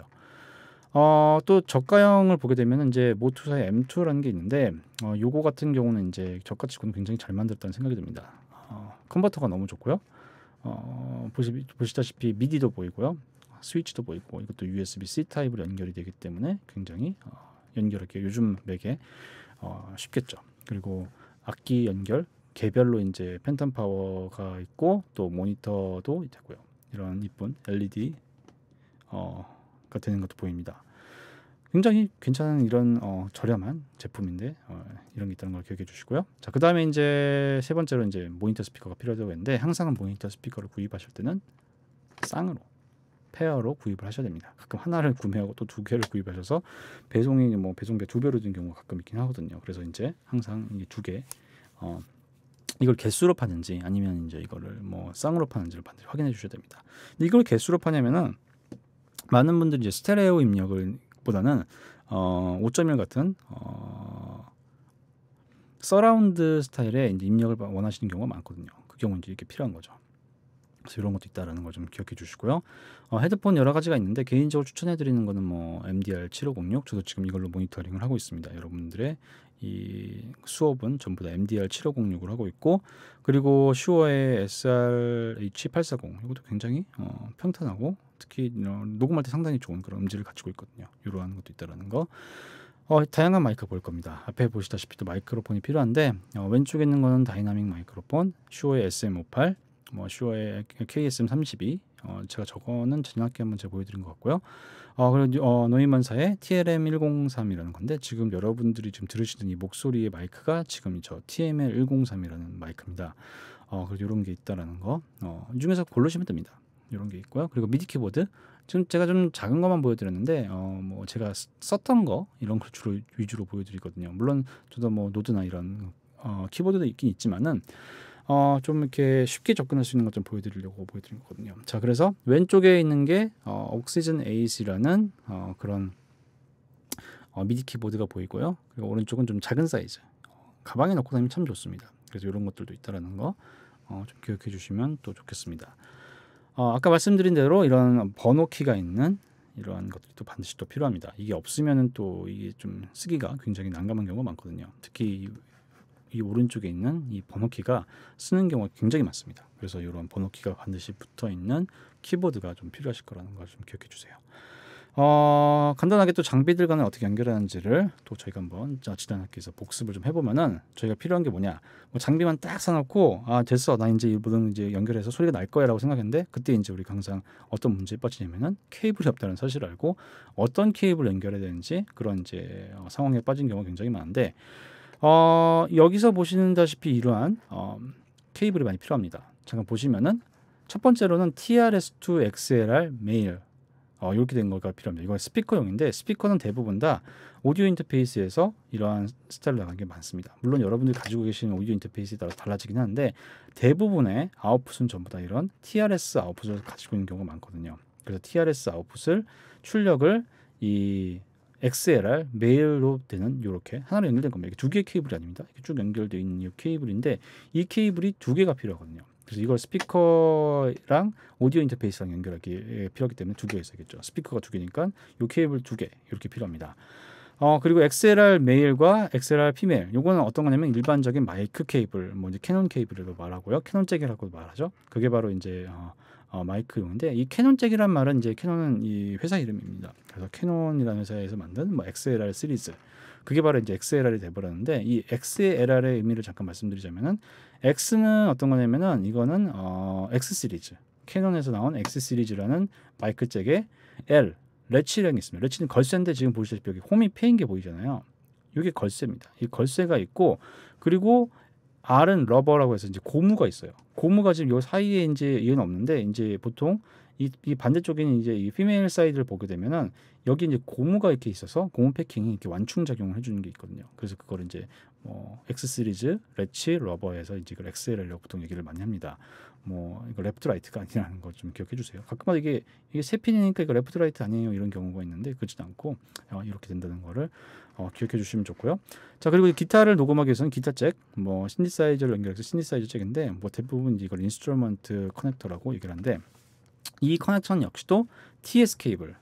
어, 또 저가형을 보게 되면 이제 모투사의 M2라는 게 있는데 어, 요거 같은 경우는 이제 저가치고는 굉장히 잘 만들었다는 생각이 듭니다. 어, 컨버터가 너무 좋고요. 어, 보시, 다시피 미디도 보이고요. 스위치도 보이고 이것도 USB-C 타입으로 연결이 되기 때문에 굉장히 어, 연결하기 요즘 맥에 어, 쉽겠죠. 그리고 악기 연결 개별로 이제 팬텀 파워가 있고 또 모니터도 있고요. 이런 이쁜 LED 어가 되는 것도 보입니다. 굉장히 괜찮은 이런 어, 저렴한 제품인데 어, 이런 게 있다는 걸 기억해 주시고요. 자, 그 다음에 이제 세 번째로 이제 모니터 스피커가 필요하다고 했는데 항상 모니터 스피커를 구입하실 때는 쌍으로 페어로 구입을 하셔야 됩니다. 가끔 하나를 구매하고 또 두 개를 구입하셔서 배송이 뭐 배송비 두 배로 든 경우가 가끔 있긴 하거든요. 그래서 이제 항상 이게 두개 어, 이걸 개수로 파는지 아니면 이제 이거를 뭐 쌍으로 파는지를 반드시 확인해 주셔야 됩니다. 근데 이걸 개수로 파냐면은 많은 분들이 이제 스테레오 입력을 보다는 어, 5.1 같은 어, 서라운드 스타일의 이제 입력을 원하시는 경우가 많거든요. 그 경우는 이제 이게 렇 필요한 거죠. 그래서 이런 것도 있다라는 걸 좀 기억해 주시고요. 어, 헤드폰 여러 가지가 있는데 개인적으로 추천해 드리는 거는 뭐 MDR 7506 저도 지금 이걸로 모니터링을 하고 있습니다. 여러분들의 이 수업은 전부 다 MDR 7506을 하고 있고 그리고 슈어의 SRH840 이것도 굉장히 어, 평탄하고 특히 녹음할 때 상당히 좋은 그런 음질을 갖추고 있거든요. 이러한 것도 있다라는 거. 어, 다양한 마이크 볼 겁니다. 앞에 보시다시피 또 마이크로폰이 필요한데 어, 왼쪽에 있는 거는 다이나믹 마이크로폰, 슈어의 SM58 뭐 슈어의 KSM32 어, 제가 저거는 지난학기 한번 제가 보여드린 것 같고요. 어, 그리고 어, 노이만사의 TLM103이라는 건데 지금 여러분들이 지금 들으시는 이 목소리의 마이크가 지금 저 TML103이라는 마이크입니다. 어, 그리고 이런 게 있다라는 거. 어, 이 중에서 고르시면 됩니다. 이런 게 있고요. 그리고 미디 키보드. 지금 제가 좀 작은 것만 보여드렸는데 어, 뭐 제가 썼던 거 이런 걸 주로 위주로 보여드리거든요. 물론 저도 뭐 노드나 이런 어, 키보드도 있긴 있지만은 어, 좀 이렇게 쉽게 접근할 수 있는 것 좀 보여드리려고 보여드린 거거든요. 자, 그래서 왼쪽에 있는 게 어, 옥시즌 에이스라는 어, 그런 어, 미디 키보드가 보이고요. 그리고 오른쪽은 좀 작은 사이즈. 어, 가방에 넣고 다니면 참 좋습니다. 그래서 이런 것들도 있다라는 거 어, 기억해 주시면 또 좋겠습니다. 어, 아까 말씀드린 대로 이런 번호 키가 있는 이러한 것들이 또 반드시 또 필요합니다. 이게 없으면또 이게 좀 쓰기가 굉장히 난감한 경우가 많거든요. 특히 이 오른쪽에 있는 이 번호키가 쓰는 경우가 굉장히 많습니다. 그래서 이런 번호키가 반드시 붙어 있는 키보드가 좀 필요하실 거라는 걸좀 기억해 주세요. 어, 간단하게 또 장비들 간에 어떻게 연결하는지를 또 저희가 한번 지난 학기에서 복습을 좀 해보면은 저희가 필요한 게 뭐냐 뭐 장비만 딱 사놓고 아 됐어 나 이제 일부는 이제 연결해서 소리가 날 거야라고 생각했는데 그때 이제 우리 항상 어떤 문제에 빠지냐면은 케이블이 없다는 사실을 알고 어떤 케이블 연결해야 되는지 그런 이제 어, 상황에 빠진 경우가 굉장히 많은데 어, 여기서 보시다시피 는 이러한 어, 케이블이 많이 필요합니다. 잠깐 보시면은 첫 번째로는 TRS2 XLR 메일 어, 이렇게 된 거가 필요합니다. 이건 스피커용인데 스피커는 대부분 다 오디오 인터페이스에서 이러한 스타일로 나간 게 많습니다. 물론 여러분들이 가지고 계시는 오디오 인터페이스에 따라 달라지긴 하는데 대부분의 아웃풋은 전부 다 이런 TRS 아웃풋을 가지고 있는 경우가 많거든요. 그래서 TRS 아웃풋을 출력을 이 XLR 메일로 되는 이렇게 하나로 연결된 겁니다. 이게 두 개의 케이블이 아닙니다. 이렇게 쭉 연결되어 있는 이 케이블인데 이 케이블이 두 개가 필요하거든요. 그래서 이걸 스피커랑 오디오 인터페이스랑 연결하기 예, 필요하기 때문에 두 개가 있어야겠죠. 스피커가 두 개니까 이 케이블 두 개 이렇게 필요합니다. 어 그리고 XLR 메일과 XLR 피메일 요거는 어떤 거냐면 일반적인 마이크 케이블 뭐 이제 캐논 케이블이라고 말하고요 캐논 재기라고 말하죠 그게 바로 이제 어, 어, 마이크용인데 이 캐논 잭이란 말은 이제 캐논은 이 회사 이름입니다. 그래서 캐논이라는 회사에서 만든 뭐 XLR 시리즈 그게 바로 이제 XLR이 돼버렸는데 이 XLR의 의미를 잠깐 말씀드리자면은 X는 어떤 거냐면은 이거는 어, X 시리즈 캐논에서 나온 X 시리즈라는 마이크 잭의 L 레치량이 있습니다. 레치는 걸쇠인데 지금 보시다시피 여기 홈이 패인 게 보이잖아요. 이게 걸쇠입니다. 이 걸쇠가 있고 그리고 R은 러버라고 해서 이제 고무가 있어요. 고무가 지금 요 사이에 이제 이 얘는 없는데 이제 보통 이, 이반대쪽에는 이제 이 피메일 사이드를 보게 되면은 여기 이제 고무가 이렇게 있어서 고무 패킹이 이렇게 완충 작용을 해주는 게 있거든요. 그래서 그걸 이제 뭐 X 시리즈, 레치, 러버에서 이제 그 XL이라고 보통 얘기를 많이 합니다. 뭐 이거 레프트 라이트가 아니라는 걸 좀 기억해 주세요. 가끔마다 이게 이게 세 핀이니까 이거 레프트 라이트 아니에요 이런 경우가 있는데 그렇지도 않고 어, 이렇게 된다는 거를 어, 기억해 주시면 좋고요. 자 그리고 기타를 녹음하기 위해서는 기타 잭, 뭐 신디사이저를 연결해서 신디사이저 잭인데 뭐 대부분 이걸 인스트루먼트 커넥터라고 얘기를 하는데 이 커넥션 역시도 TS 케이블.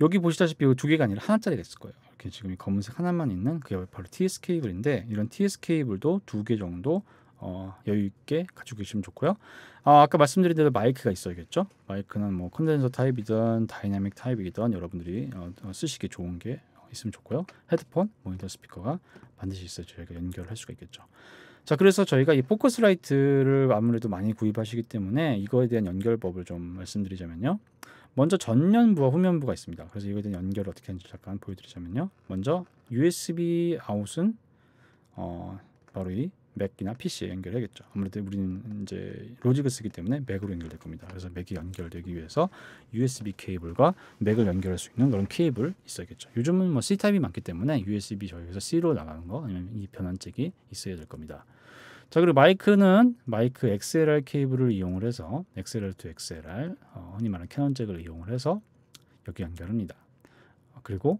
여기 보시다시피 두 개가 아니라 하나짜리가 있을 거예요. 이렇게 지금 검은색 하나만 있는 그게 바로 TS 케이블인데 이런 TS 케이블도 두 개 정도 어, 여유 있게 가지고 계시면 좋고요. 아, 아까 말씀드린 대로 마이크가 있어야겠죠. 마이크는 뭐 컨덴서 타입이든 다이나믹 타입이든 여러분들이 어, 어 쓰시기 좋은 게 있으면 좋고요. 헤드폰, 모니터 스피커가 반드시 있어야 저희가 연결할 수가 있겠죠. 자 그래서 저희가 이 포커스라이트를 아무래도 많이 구입하시기 때문에 이거에 대한 연결법을 좀 말씀드리자면요. 먼저 전면부와 후면부가 있습니다. 그래서 이거에 대한 연결을 어떻게 하는지 잠깐 보여드리자면요. 먼저 USB 아웃은 어, 바로 이 맥이나 PC에 연결해야겠죠. 아무래도 우리는 이제 로직을 쓰기 때문에 맥으로 연결될 겁니다. 그래서 맥이 연결되기 위해서 USB 케이블과 맥을 연결할 수 있는 그런 케이블 있어야겠죠. 요즘은 뭐 C 타입이 많기 때문에 USB 저희에서 C로 나가는 거 아니면 이 변환잭이 있어야 될 겁니다. 자 그리고 마이크는 마이크 XLR 케이블을 이용을 해서 XLR to XLR 어, 흔히 말하는 캐논 잭을 이용을 해서 여기 연결합니다. 그리고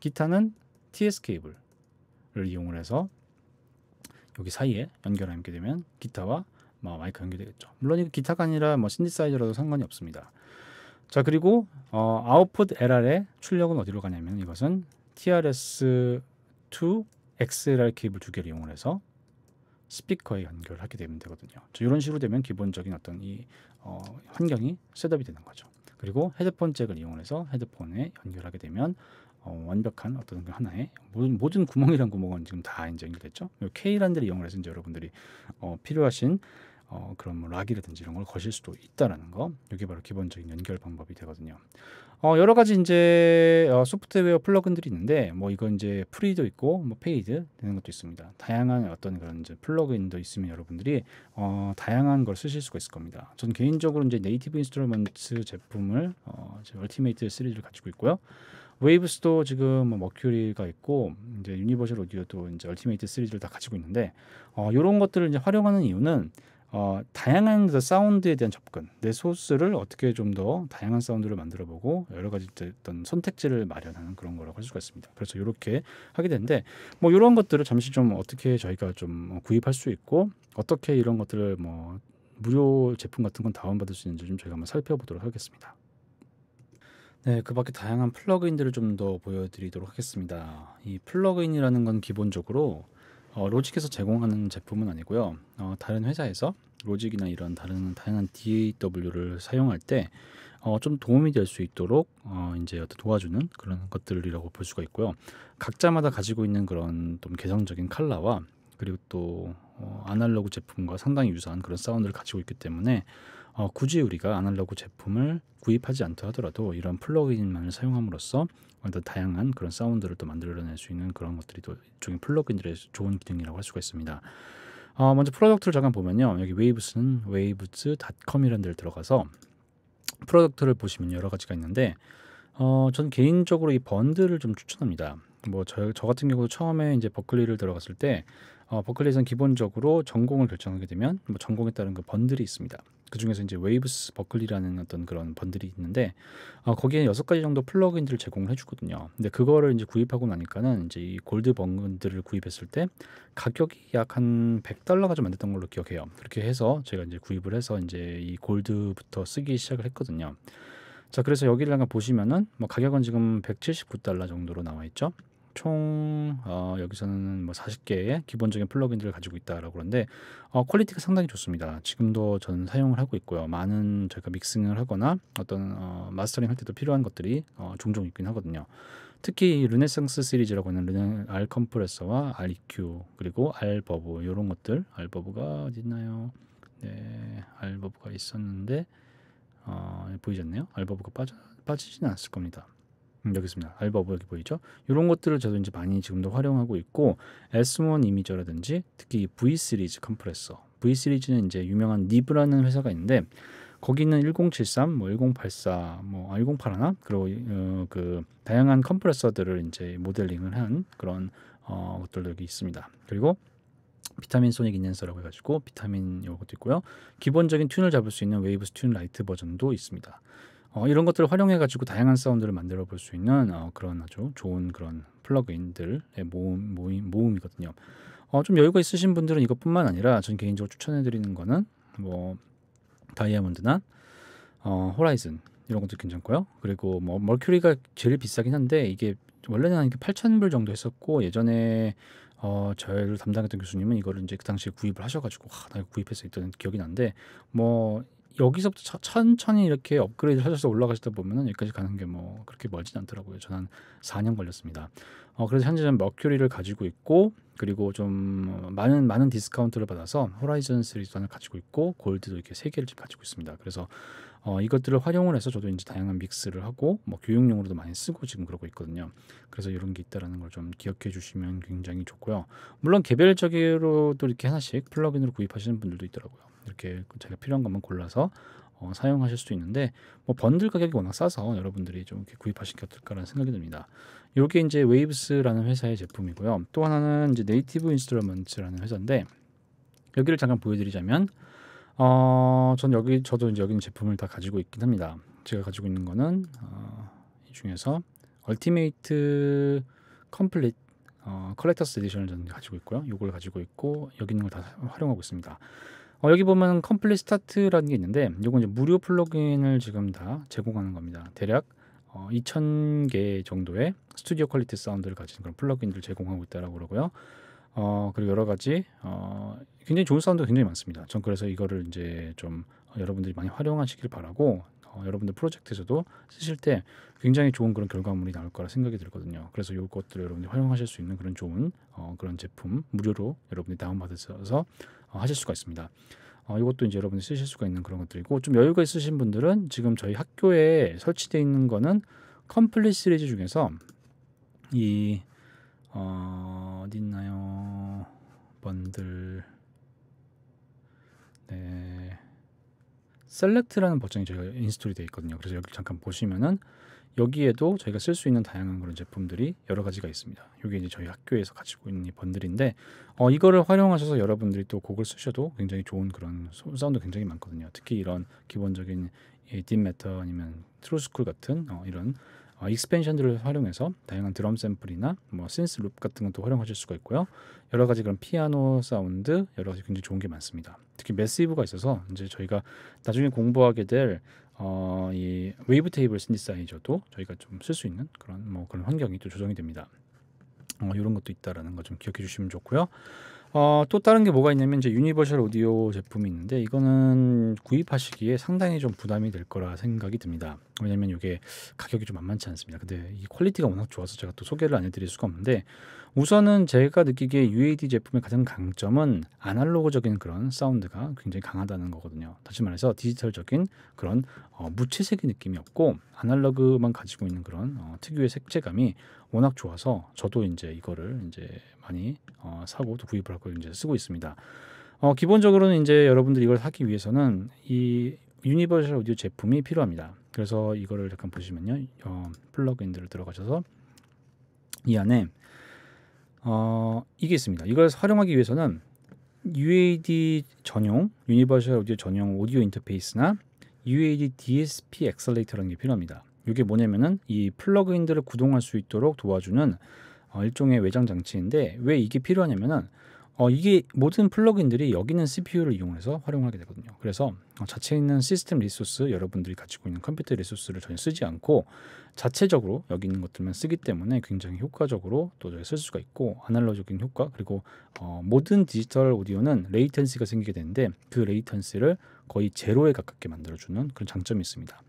기타는 TS 케이블을 이용을 해서 여기 사이에 연결 하게 되면 기타와 뭐 마이크 연결되겠죠. 물론 이거 기타가 아니라 뭐 신디사이저라도 상관이 없습니다. 자 그리고 어, 아웃풋 LR의 출력은 어디로 가냐면 이것은 TRS 2 XLR 케이블 두 개를 이용을 해서 스피커에 연결하게 되면 되거든요. 자, 이런 식으로 되면 기본적인 어떤 이 어, 환경이 셋업이 되는 거죠. 그리고 헤드폰 잭을 이용해서 헤드폰에 연결하게 되면 어, 완벽한 어떤 그 하나의 모든 모든 구멍이란 구멍은 지금 다 이제 연결됐죠. K라는 데를 이용을 해서 이제 여러분들이 어, 필요하신 어, 그런 뭐 락이라든지 이런 걸 거실 수도 있다라는 거. 이게 바로 기본적인 연결 방법이 되거든요. 어, 여러 가지 이제 어, 소프트웨어 플러그들이 있는데 뭐 이건 이제 프리도 있고 뭐 페이드 되는 것도 있습니다. 다양한 어떤 그런 이제 플러그인도 있으면 여러분들이 어, 다양한 걸 쓰실 수가 있을 겁니다. 전 개인적으로 이제 네이티브 인스톨먼트 제품을 어, 제 얼티메이트 시를 가지고 있고요. 웨이브스도 지금 뭐 머큐리가 있고 이제 유니버셜 오디오도 이제 얼티메이트 시리즈를 다 가지고 있는데 어, 이런 것들을 이제 활용하는 이유는 어, 다양한 그 사운드에 대한 접근, 내 소스를 어떻게 좀 더 다양한 사운드를 만들어보고 여러 가지 어떤 선택지를 마련하는 그런 거라고 할 수가 있습니다. 그래서 이렇게 하게 되는데 뭐 이런 것들을 잠시 좀 어떻게 저희가 좀 구입할 수 있고 어떻게 이런 것들을 뭐 무료 제품 같은 건 다운받을 수 있는지 좀 저희가 한번 살펴보도록 하겠습니다. 네, 그 밖에 다양한 플러그인들을 좀 더 보여드리도록 하겠습니다. 이 플러그인이라는 건 기본적으로 어, 로직에서 제공하는 제품은 아니고요. 어, 다른 회사에서 로직이나 이런 다른 다양한 DAW를 사용할 때 어, 도움이 될 수 있도록 어, 이제 어떤 도와주는 그런 것들이라고 볼 수가 있고요. 각자마다 가지고 있는 그런 좀 개성적인 칼라와 그리고 또 어, 아날로그 제품과 상당히 유사한 그런 사운드를 가지고 있기 때문에 어, 굳이 우리가 아날로그 제품을 구입하지 않다 하더라도 이런 플러그인만을 사용함으로써 더 다양한 그런 사운드를 또 만들어낼 수 있는 그런 것들이 또종의 플러그인들의 좋은 기능이라고 할 수가 있습니다. 어, 먼저 프로덕트를 잠깐 보면요. 여기 웨이브스는 웨이브스.com이라는 데를 들어가서 프로덕트를 보시면 여러 가지가 있는데 어, 저는 개인적으로 이 번들을 좀 추천합니다. 뭐저 저 같은 경우도 처음에 이제 버클리를 들어갔을 때 어, 버클리에서는 기본적으로 전공을 결정하게 되면 뭐 전공에 따른 그 번들이 있습니다. 그 중에서 이제 웨이브스 버클리라는 어떤 그런 번들이 있는데 어, 거기에 여섯 가지 정도 플러그인들을 제공을 해주거든요. 근데 그거를 이제 구입하고 나니까는 이제 이 골드 버클들을 구입했을 때 가격이 약 한 100달러가 좀 안 됐던 걸로 기억해요. 그렇게 해서 제가 이제 구입을 해서 이제 이 골드부터 쓰기 시작을 했거든요. 자 그래서 여기를 잠깐 보시면은 뭐 가격은 지금 179달러 정도로 나와 있죠. 총 어, 여기서는 뭐 40개의 기본적인 플러그인들을 가지고 있다라고 그러는데 어, 퀄리티가 상당히 좋습니다. 지금도 저는 사용을 하고 있고요. 많은 저희가 믹싱을 하거나 어떤 어, 마스터링 할 때도 필요한 것들이 어, 종종 있긴 하거든요. 특히 르네상스 시리즈라고 하는 르네, R 컴프레서와 REQ 그리고 R 버브 이런 것들 R 버브가 어디 있나요? 네, R 버브가 있었는데 어, 보이셨네요. R 버브가 빠져 빠지진 않았을 겁니다. 음, 여기 있습니다. 알바보 여기 보이죠? 이런 것들을 저도 이제 많이 지금도 활용하고 있고 S1 이미저라든지 특히 V 시리즈 컴프레서 V 시리즈는 이제 유명한 니브라는 회사가 있는데 거기는 1073, 뭐 1084, 뭐1081 아, 그리고 어, 그 다양한 컴프레서들을 이제 모델링을 한 그런 어, 것들도 여기 있습니다. 그리고 비타민 소닉 인센서라고 해가지고 비타민 요것도 있고요. 기본적인 튠을 잡을 수 있는 웨이브스 튠 라이트 버전도 있습니다. 어, 이런 것들을 활용해가지고 다양한 사운드를 만들어 볼 수 있는 어, 그런 아주 좋은 그런 플러그인들의 모음, 모임, 모음이거든요. 어, 좀 여유가 있으신 분들은 이것뿐만 아니라 전 개인적으로 추천해드리는 거는 뭐 다이아몬드나 어, 호라이즌 이런 것도 괜찮고요. 그리고 뭐 멀큐리가 제일 비싸긴 한데 이게 원래는 한 8,000불 정도 했었고 예전에 어, 저를 담당했던 교수님은 이거를 이제 그 당시에 구입을 하셔가지고 와, 나 이거 구입해서 있던 기억이 나는데뭐 여기서부터 차, 천천히 이렇게 업그레이드 하셔서 올라가시다 보면은 여기까지 가는 게 뭐 그렇게 멀진 않더라고요. 저는 4년 걸렸습니다. 어, 그래서 현재 는 머큐리를 가지고 있고 그리고 좀 어, 많은 많은 디스카운트를 받아서 호라이즌 3도 하나 가지고 있고 골드도 이렇게 세 개를 지금 가지고 있습니다. 그래서 어, 이것들을 활용을 해서 저도 이제 다양한 믹스를 하고 뭐 교육용으로도 많이 쓰고 지금 그러고 있거든요. 그래서 이런 게 있다라는 걸 좀 기억해 주시면 굉장히 좋고요. 물론 개별적으로도 이렇게 하나씩 플러그인으로 구입하시는 분들도 있더라고요. 이렇게 자기가 필요한 것만 골라서 어, 사용하실 수 있는데 뭐 번들 가격이 워낙 싸서 여러분들이 좀 이렇게 구입하시기 어떨까라는 생각이 듭니다. 이게 이제 웨이브스라는 회사의 제품이고요. 또 하나는 이제 네이티브 인스트루먼트라는 회사인데 여기를 잠깐 보여드리자면 어, 전 여기 저도 이제 여기는 제품을 다 가지고 있긴 합니다. 제가 가지고 있는 거는 어, 이 중에서 얼티메이트 컴플릿 어, 컬렉터스 에디션을 저는 가지고 있고요. 이걸 가지고 있고 여기 있는 걸 다 활용하고 있습니다. 어, 여기 보면 컴플릿 스타트라는 게 있는데 이건 이제 무료 플러그인을 지금 다 제공하는 겁니다. 대략 어, 2,000개 정도의 스튜디오 퀄리티 사운드를 가진 그런 플러그인들을 제공하고 있다라고 그러고요. 어, 그리고 여러 가지 어, 굉장히 좋은 사운드가 굉장히 많습니다. 전 그래서 이거를 이제 좀 여러분들이 많이 활용하시길 바라고 어, 여러분들 프로젝트에서도 쓰실 때 굉장히 좋은 그런 결과물이 나올 거라 생각이 들거든요. 그래서 이것들을 여러분들이 활용하실 수 있는 그런 좋은 어, 그런 제품 무료로 여러분들이 다운받으셔서 어, 하실 수가 있습니다. 어, 이것도 이제 여러분이 쓰실 수가 있는 그런 것들이고 좀 여유가 있으신 분들은 지금 저희 학교에 설치되어 있는 거는 컴플릿 시리즈 중에서 이 어, 어디 있나요? 번들 네 셀렉트라는 버전이 저희가 인스톨이 되어 있거든요. 그래서 여기 잠깐 보시면은 여기에도 저희가 쓸 수 있는 다양한 그런 제품들이 여러 가지가 있습니다. 이게 이제 저희 학교에서 가지고 있는 번들인데 어, 이거를 활용하셔서 여러분들이 또 곡을 쓰셔도 굉장히 좋은 그런 사운드 굉장히 많거든요. 특히 이런 기본적인 딥메터 아니면 트루스쿨 같은 어, 이런 어, 익스펜션들을 활용해서 다양한 드럼 샘플이나 뭐센스룹 같은 것도 활용하실 수가 있고요. 여러 가지 그런 피아노 사운드 여러 가지 굉장히 좋은 게 많습니다. 특히 메시브가 있어서 이제 저희가 나중에 공부하게 될 어, 이 웨이브 테이블 신디사이저도 저희가 좀 쓸 수 있는 그런 뭐 그런 환경이 또조정이 됩니다. 어, 이런 것도 있다라는 거 좀 기억해 주시면 좋고요. 어, 또 다른 게 뭐가 있냐면 이제 유니버셜 오디오 제품이 있는데 이거는 구입하시기에 상당히 좀 부담이 될 거라 생각이 듭니다. 왜냐면 이게 가격이 좀 만만치 않습니다. 근데 이 퀄리티가 워낙 좋아서 제가 또 소개를 안 해드릴 수가 없는데 우선은 제가 느끼기에 UAD 제품의 가장 강점은 아날로그적인 그런 사운드가 굉장히 강하다는 거거든요. 다시 말해서 디지털적인 그런 어, 무채색이 느낌이 없고 아날로그만 가지고 있는 그런 어, 특유의 색채감이 워낙 좋아서 저도 이제 이거를 이제 많이 어, 사고 또 구입을 하고 이제 쓰고 있습니다. 어, 기본적으로는 이제 여러분들이 이걸 하기 위해서는 이 유니버셜 오디오 제품이 필요합니다. 그래서 이거를 잠깐 보시면요. 어, 플러그인들을 들어가셔서 이 안에 어, 이게 있습니다. 이걸 활용하기 위해서는 UAD 전용 유니버셜 오디오 전용 오디오 인터페이스나 UAD DSP 엑셀레이터라는 게 필요합니다. 이게 뭐냐면은 이 플러그인들을 구동할 수 있도록 도와주는 어, 일종의 외장 장치인데 왜 이게 필요하냐면은 어, 이게 모든 플러그인들이 여기 있는 CPU를 이용해서 활용하게 되거든요. 그래서 어, 자체 있는 시스템 리소스, 여러분들이 가지고 있는 컴퓨터 리소스를 전혀 쓰지 않고 자체적으로 여기 있는 것들만 쓰기 때문에 굉장히 효과적으로 또 쓸 수가 있고 아날로적인 그 효과 그리고 어, 모든 디지털 오디오는 레이턴시가 생기게 되는데 그 레이턴시를 거의 제로에 가깝게 만들어주는 그런 장점이 있습니다.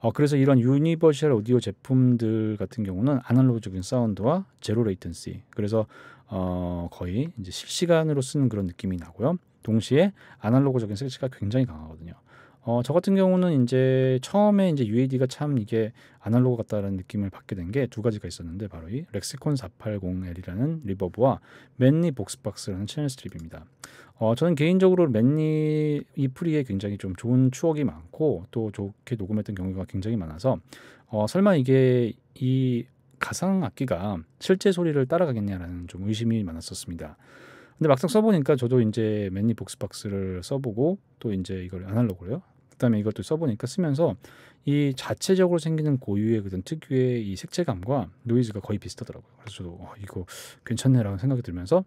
어, 그래서 이런 유니버셜 오디오 제품들 같은 경우는 아날로그적인 사운드와 제로 레이턴시 그래서 어, 거의 이제 실시간으로 쓰는 그런 느낌이 나고요. 동시에 아날로그적인 색채가 굉장히 강하거든요. 어, 저 같은 경우는 이제 처음에 이제 UAD가 참 이게 아날로그 같다라는 느낌을 받게 된 게 두 가지가 있었는데 바로 이 렉시콘 480L이라는 리버브와 맨니 복스박스라는 채널 스트립입니다. 어, 저는 개인적으로 맨니 이 프리에 굉장히 좀 좋은 추억이 많고 또 좋게 녹음했던 경우가 굉장히 많아서 어, 설마 이게 이 가상 악기가 실제 소리를 따라가겠냐라는 좀 의심이 많았었습니다. 근데 막상 써보니까 저도 이제 맨니 복스박스를 써보고 또 이제 이걸 아날로그로요. 그다음에 이걸 또 써보니까 쓰면서 이 자체적으로 생기는 고유의 그런 특유의 이 색채감과 노이즈가 거의 비슷하더라고요. 그래서 저도 어, 이거 괜찮네라는 생각이 들면서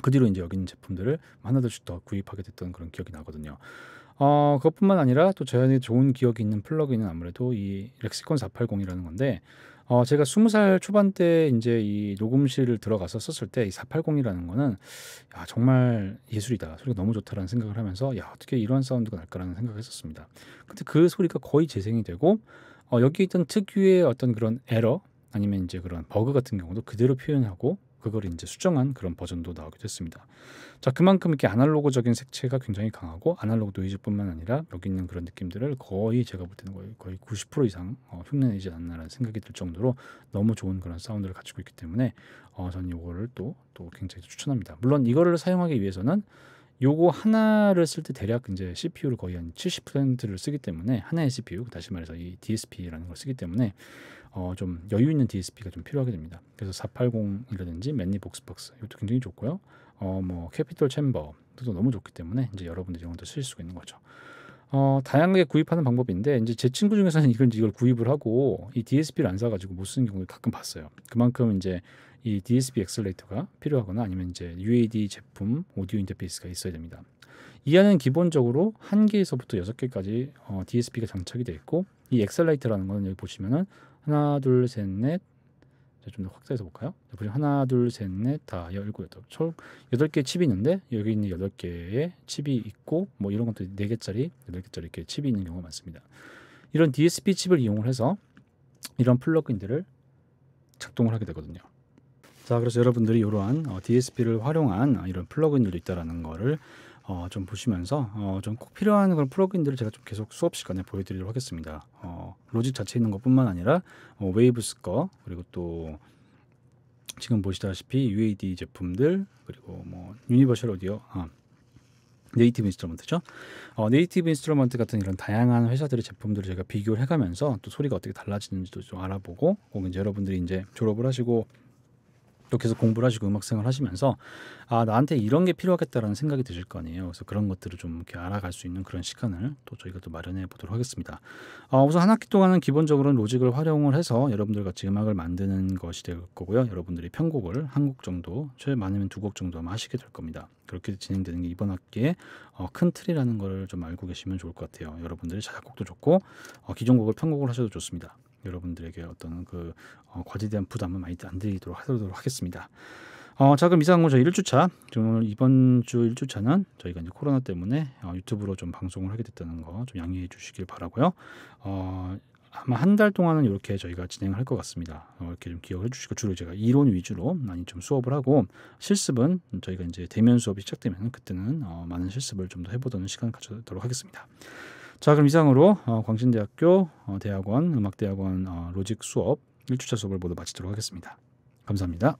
그 뒤로 이제 여기 있는 제품들을 하나둘씩 더 구입하게 됐던 그런 기억이 나거든요. 어, 그것뿐만 아니라 또 저한테 좋은 기억이 있는 플러그인은 아무래도 이 렉시콘 480이라는 건데 어, 제가 스무 살 초반 때 이제 이 녹음실을 들어가서 썼을 때 이 480이라는 거는 야, 정말 예술이다. 소리가 너무 좋다라는 생각을 하면서 야, 어떻게 이런 사운드가 날까라는 생각을 했었습니다. 근데 그 소리가 거의 재생이 되고 어, 여기 있던 특유의 어떤 그런 에러 아니면 이제 그런 버그 같은 경우도 그대로 표현하고 그걸 이제 수정한 그런 버전도 나오기도 했습니다. 자, 그만큼 이렇게 아날로그적인 색채가 굉장히 강하고 아날로그 노이즈뿐만 아니라 여기 있는 그런 느낌들을 거의 제가 볼 때는 거의 거의 90% 이상 어, 흉내내지 않나라는 생각이 들 정도로 너무 좋은 그런 사운드를 가지고 있기 때문에 어, 저는 이거를 또 또 굉장히 추천합니다. 물론 이거를 사용하기 위해서는 요거 하나를 쓸 때 대략 이제 CPU를 거의 한 70%를 쓰기 때문에 하나의 CPU 다시 말해서 이 DSP라는 걸 쓰기 때문에 어, 좀 여유 있는 DSP가 좀 필요하게 됩니다. 그래서 480이라든지 맨니 복스박스 이것도 굉장히 좋고요. 어, 뭐캐피털 챔버도 너무 좋기 때문에 이제 여러분들이 이런 것도 쓰실 수가 있는 거죠. 어, 다양하게 구입하는 방법인데 이제 제 친구 중에서는 이걸 이걸 구입을 하고 이 DSP를 안 사가지고 못 쓰는 경우를 가끔 봤어요. 그만큼 이제 이 DSP 엑셀레이터가 필요하거나 아니면 이제 UAD 제품 오디오 인터페이스가 있어야 됩니다. 이안는 기본적으로 한 개에서부터 여섯 개까지 어, DSP가 장착이 되어 있고 이 엑셀레이터라는 거는 여기 보시면은 하나 둘 셋 넷 좀 더 확대해서 볼까요? 하나 둘셋넷다 열고 여덟 총 여덟 개 칩이 있는데 여기 있는 여덟 개의 칩이 있고 뭐 이런 것도 네 개짜리 여덟 개짜리 이렇게 칩이 있는 경우가 많습니다. 이런 DSP 칩을 이용을 해서 이런 플러그인들을 작동을 하게 되거든요. 자, 그래서 여러분들이 이러한 어, DSP를 활용한 이런 플러그인들도 있다라는 거를 어, 좀 보시면서 어, 좀꼭 필요한 그런 프로그램들을 제가 좀 계속 수업 시간에 보여드리도록 하겠습니다. 어, 로직 자체 있는 것뿐만 아니라 어, 웨이브스 거 그리고 또 지금 보시다시피 UAD 제품들 그리고 뭐 유니버셜 오디오 아, 네이티브 인스트루먼트죠. 어, 네이티브 인스트루먼트 같은 이런 다양한 회사들의 제품들을 제가 비교를 해가면서 또 소리가 어떻게 달라지는지도 좀 알아보고, 혹은 이제 여러분들이 이제 졸업을 하시고 이렇게 해서 공부를 하시고 음악 생활 하시면서 아 나한테 이런 게 필요하겠다라는 생각이 드실 거 아니에요. 그래서 그런 것들을 좀 이렇게 알아갈 수 있는 그런 시간을 또 저희가 또 마련해 보도록 하겠습니다. 어, 우선 한 학기 동안은 기본적으로 로직을 활용을 해서 여러분들 같이 음악을 만드는 것이 될 거고요. 여러분들이 편곡을 한 곡 정도 최 많으면 두 곡 정도 아마 하시게 될 겁니다. 그렇게 진행되는 게 이번 학기에 어, 큰 틀이라는 거를 좀 알고 계시면 좋을 것 같아요. 여러분들이 작곡도 좋고 어, 기존 곡을 편곡을 하셔도 좋습니다. 여러분들에게 어떤 그 어, 과제에 대한 부담은 많이 안 드리도록 하도록 하겠습니다. 어, 자 그럼 이상한 거 저희 1주차 지 오늘 이번 주 1주차는 저희가 이제 코로나 때문에 어, 유튜브로 좀 방송을 하게 됐다는 거 좀 양해해 주시길 바라고요. 어, 아마 한 달 동안은 이렇게 저희가 진행을 할 것 같습니다. 어, 이렇게 좀 기억해 주시고 주로 제가 이론 위주로 많이 좀 수업을 하고 실습은 저희가 이제 대면 수업이 시작되면 그때는 어, 많은 실습을 좀 더 해보던 시간을 갖져도록 하겠습니다. 자 그럼 이상으로 어, 광신대학교 어, 대학원 음악대학원 어, 로직 수업 1주차 수업을 모두 마치도록 하겠습니다. 감사합니다.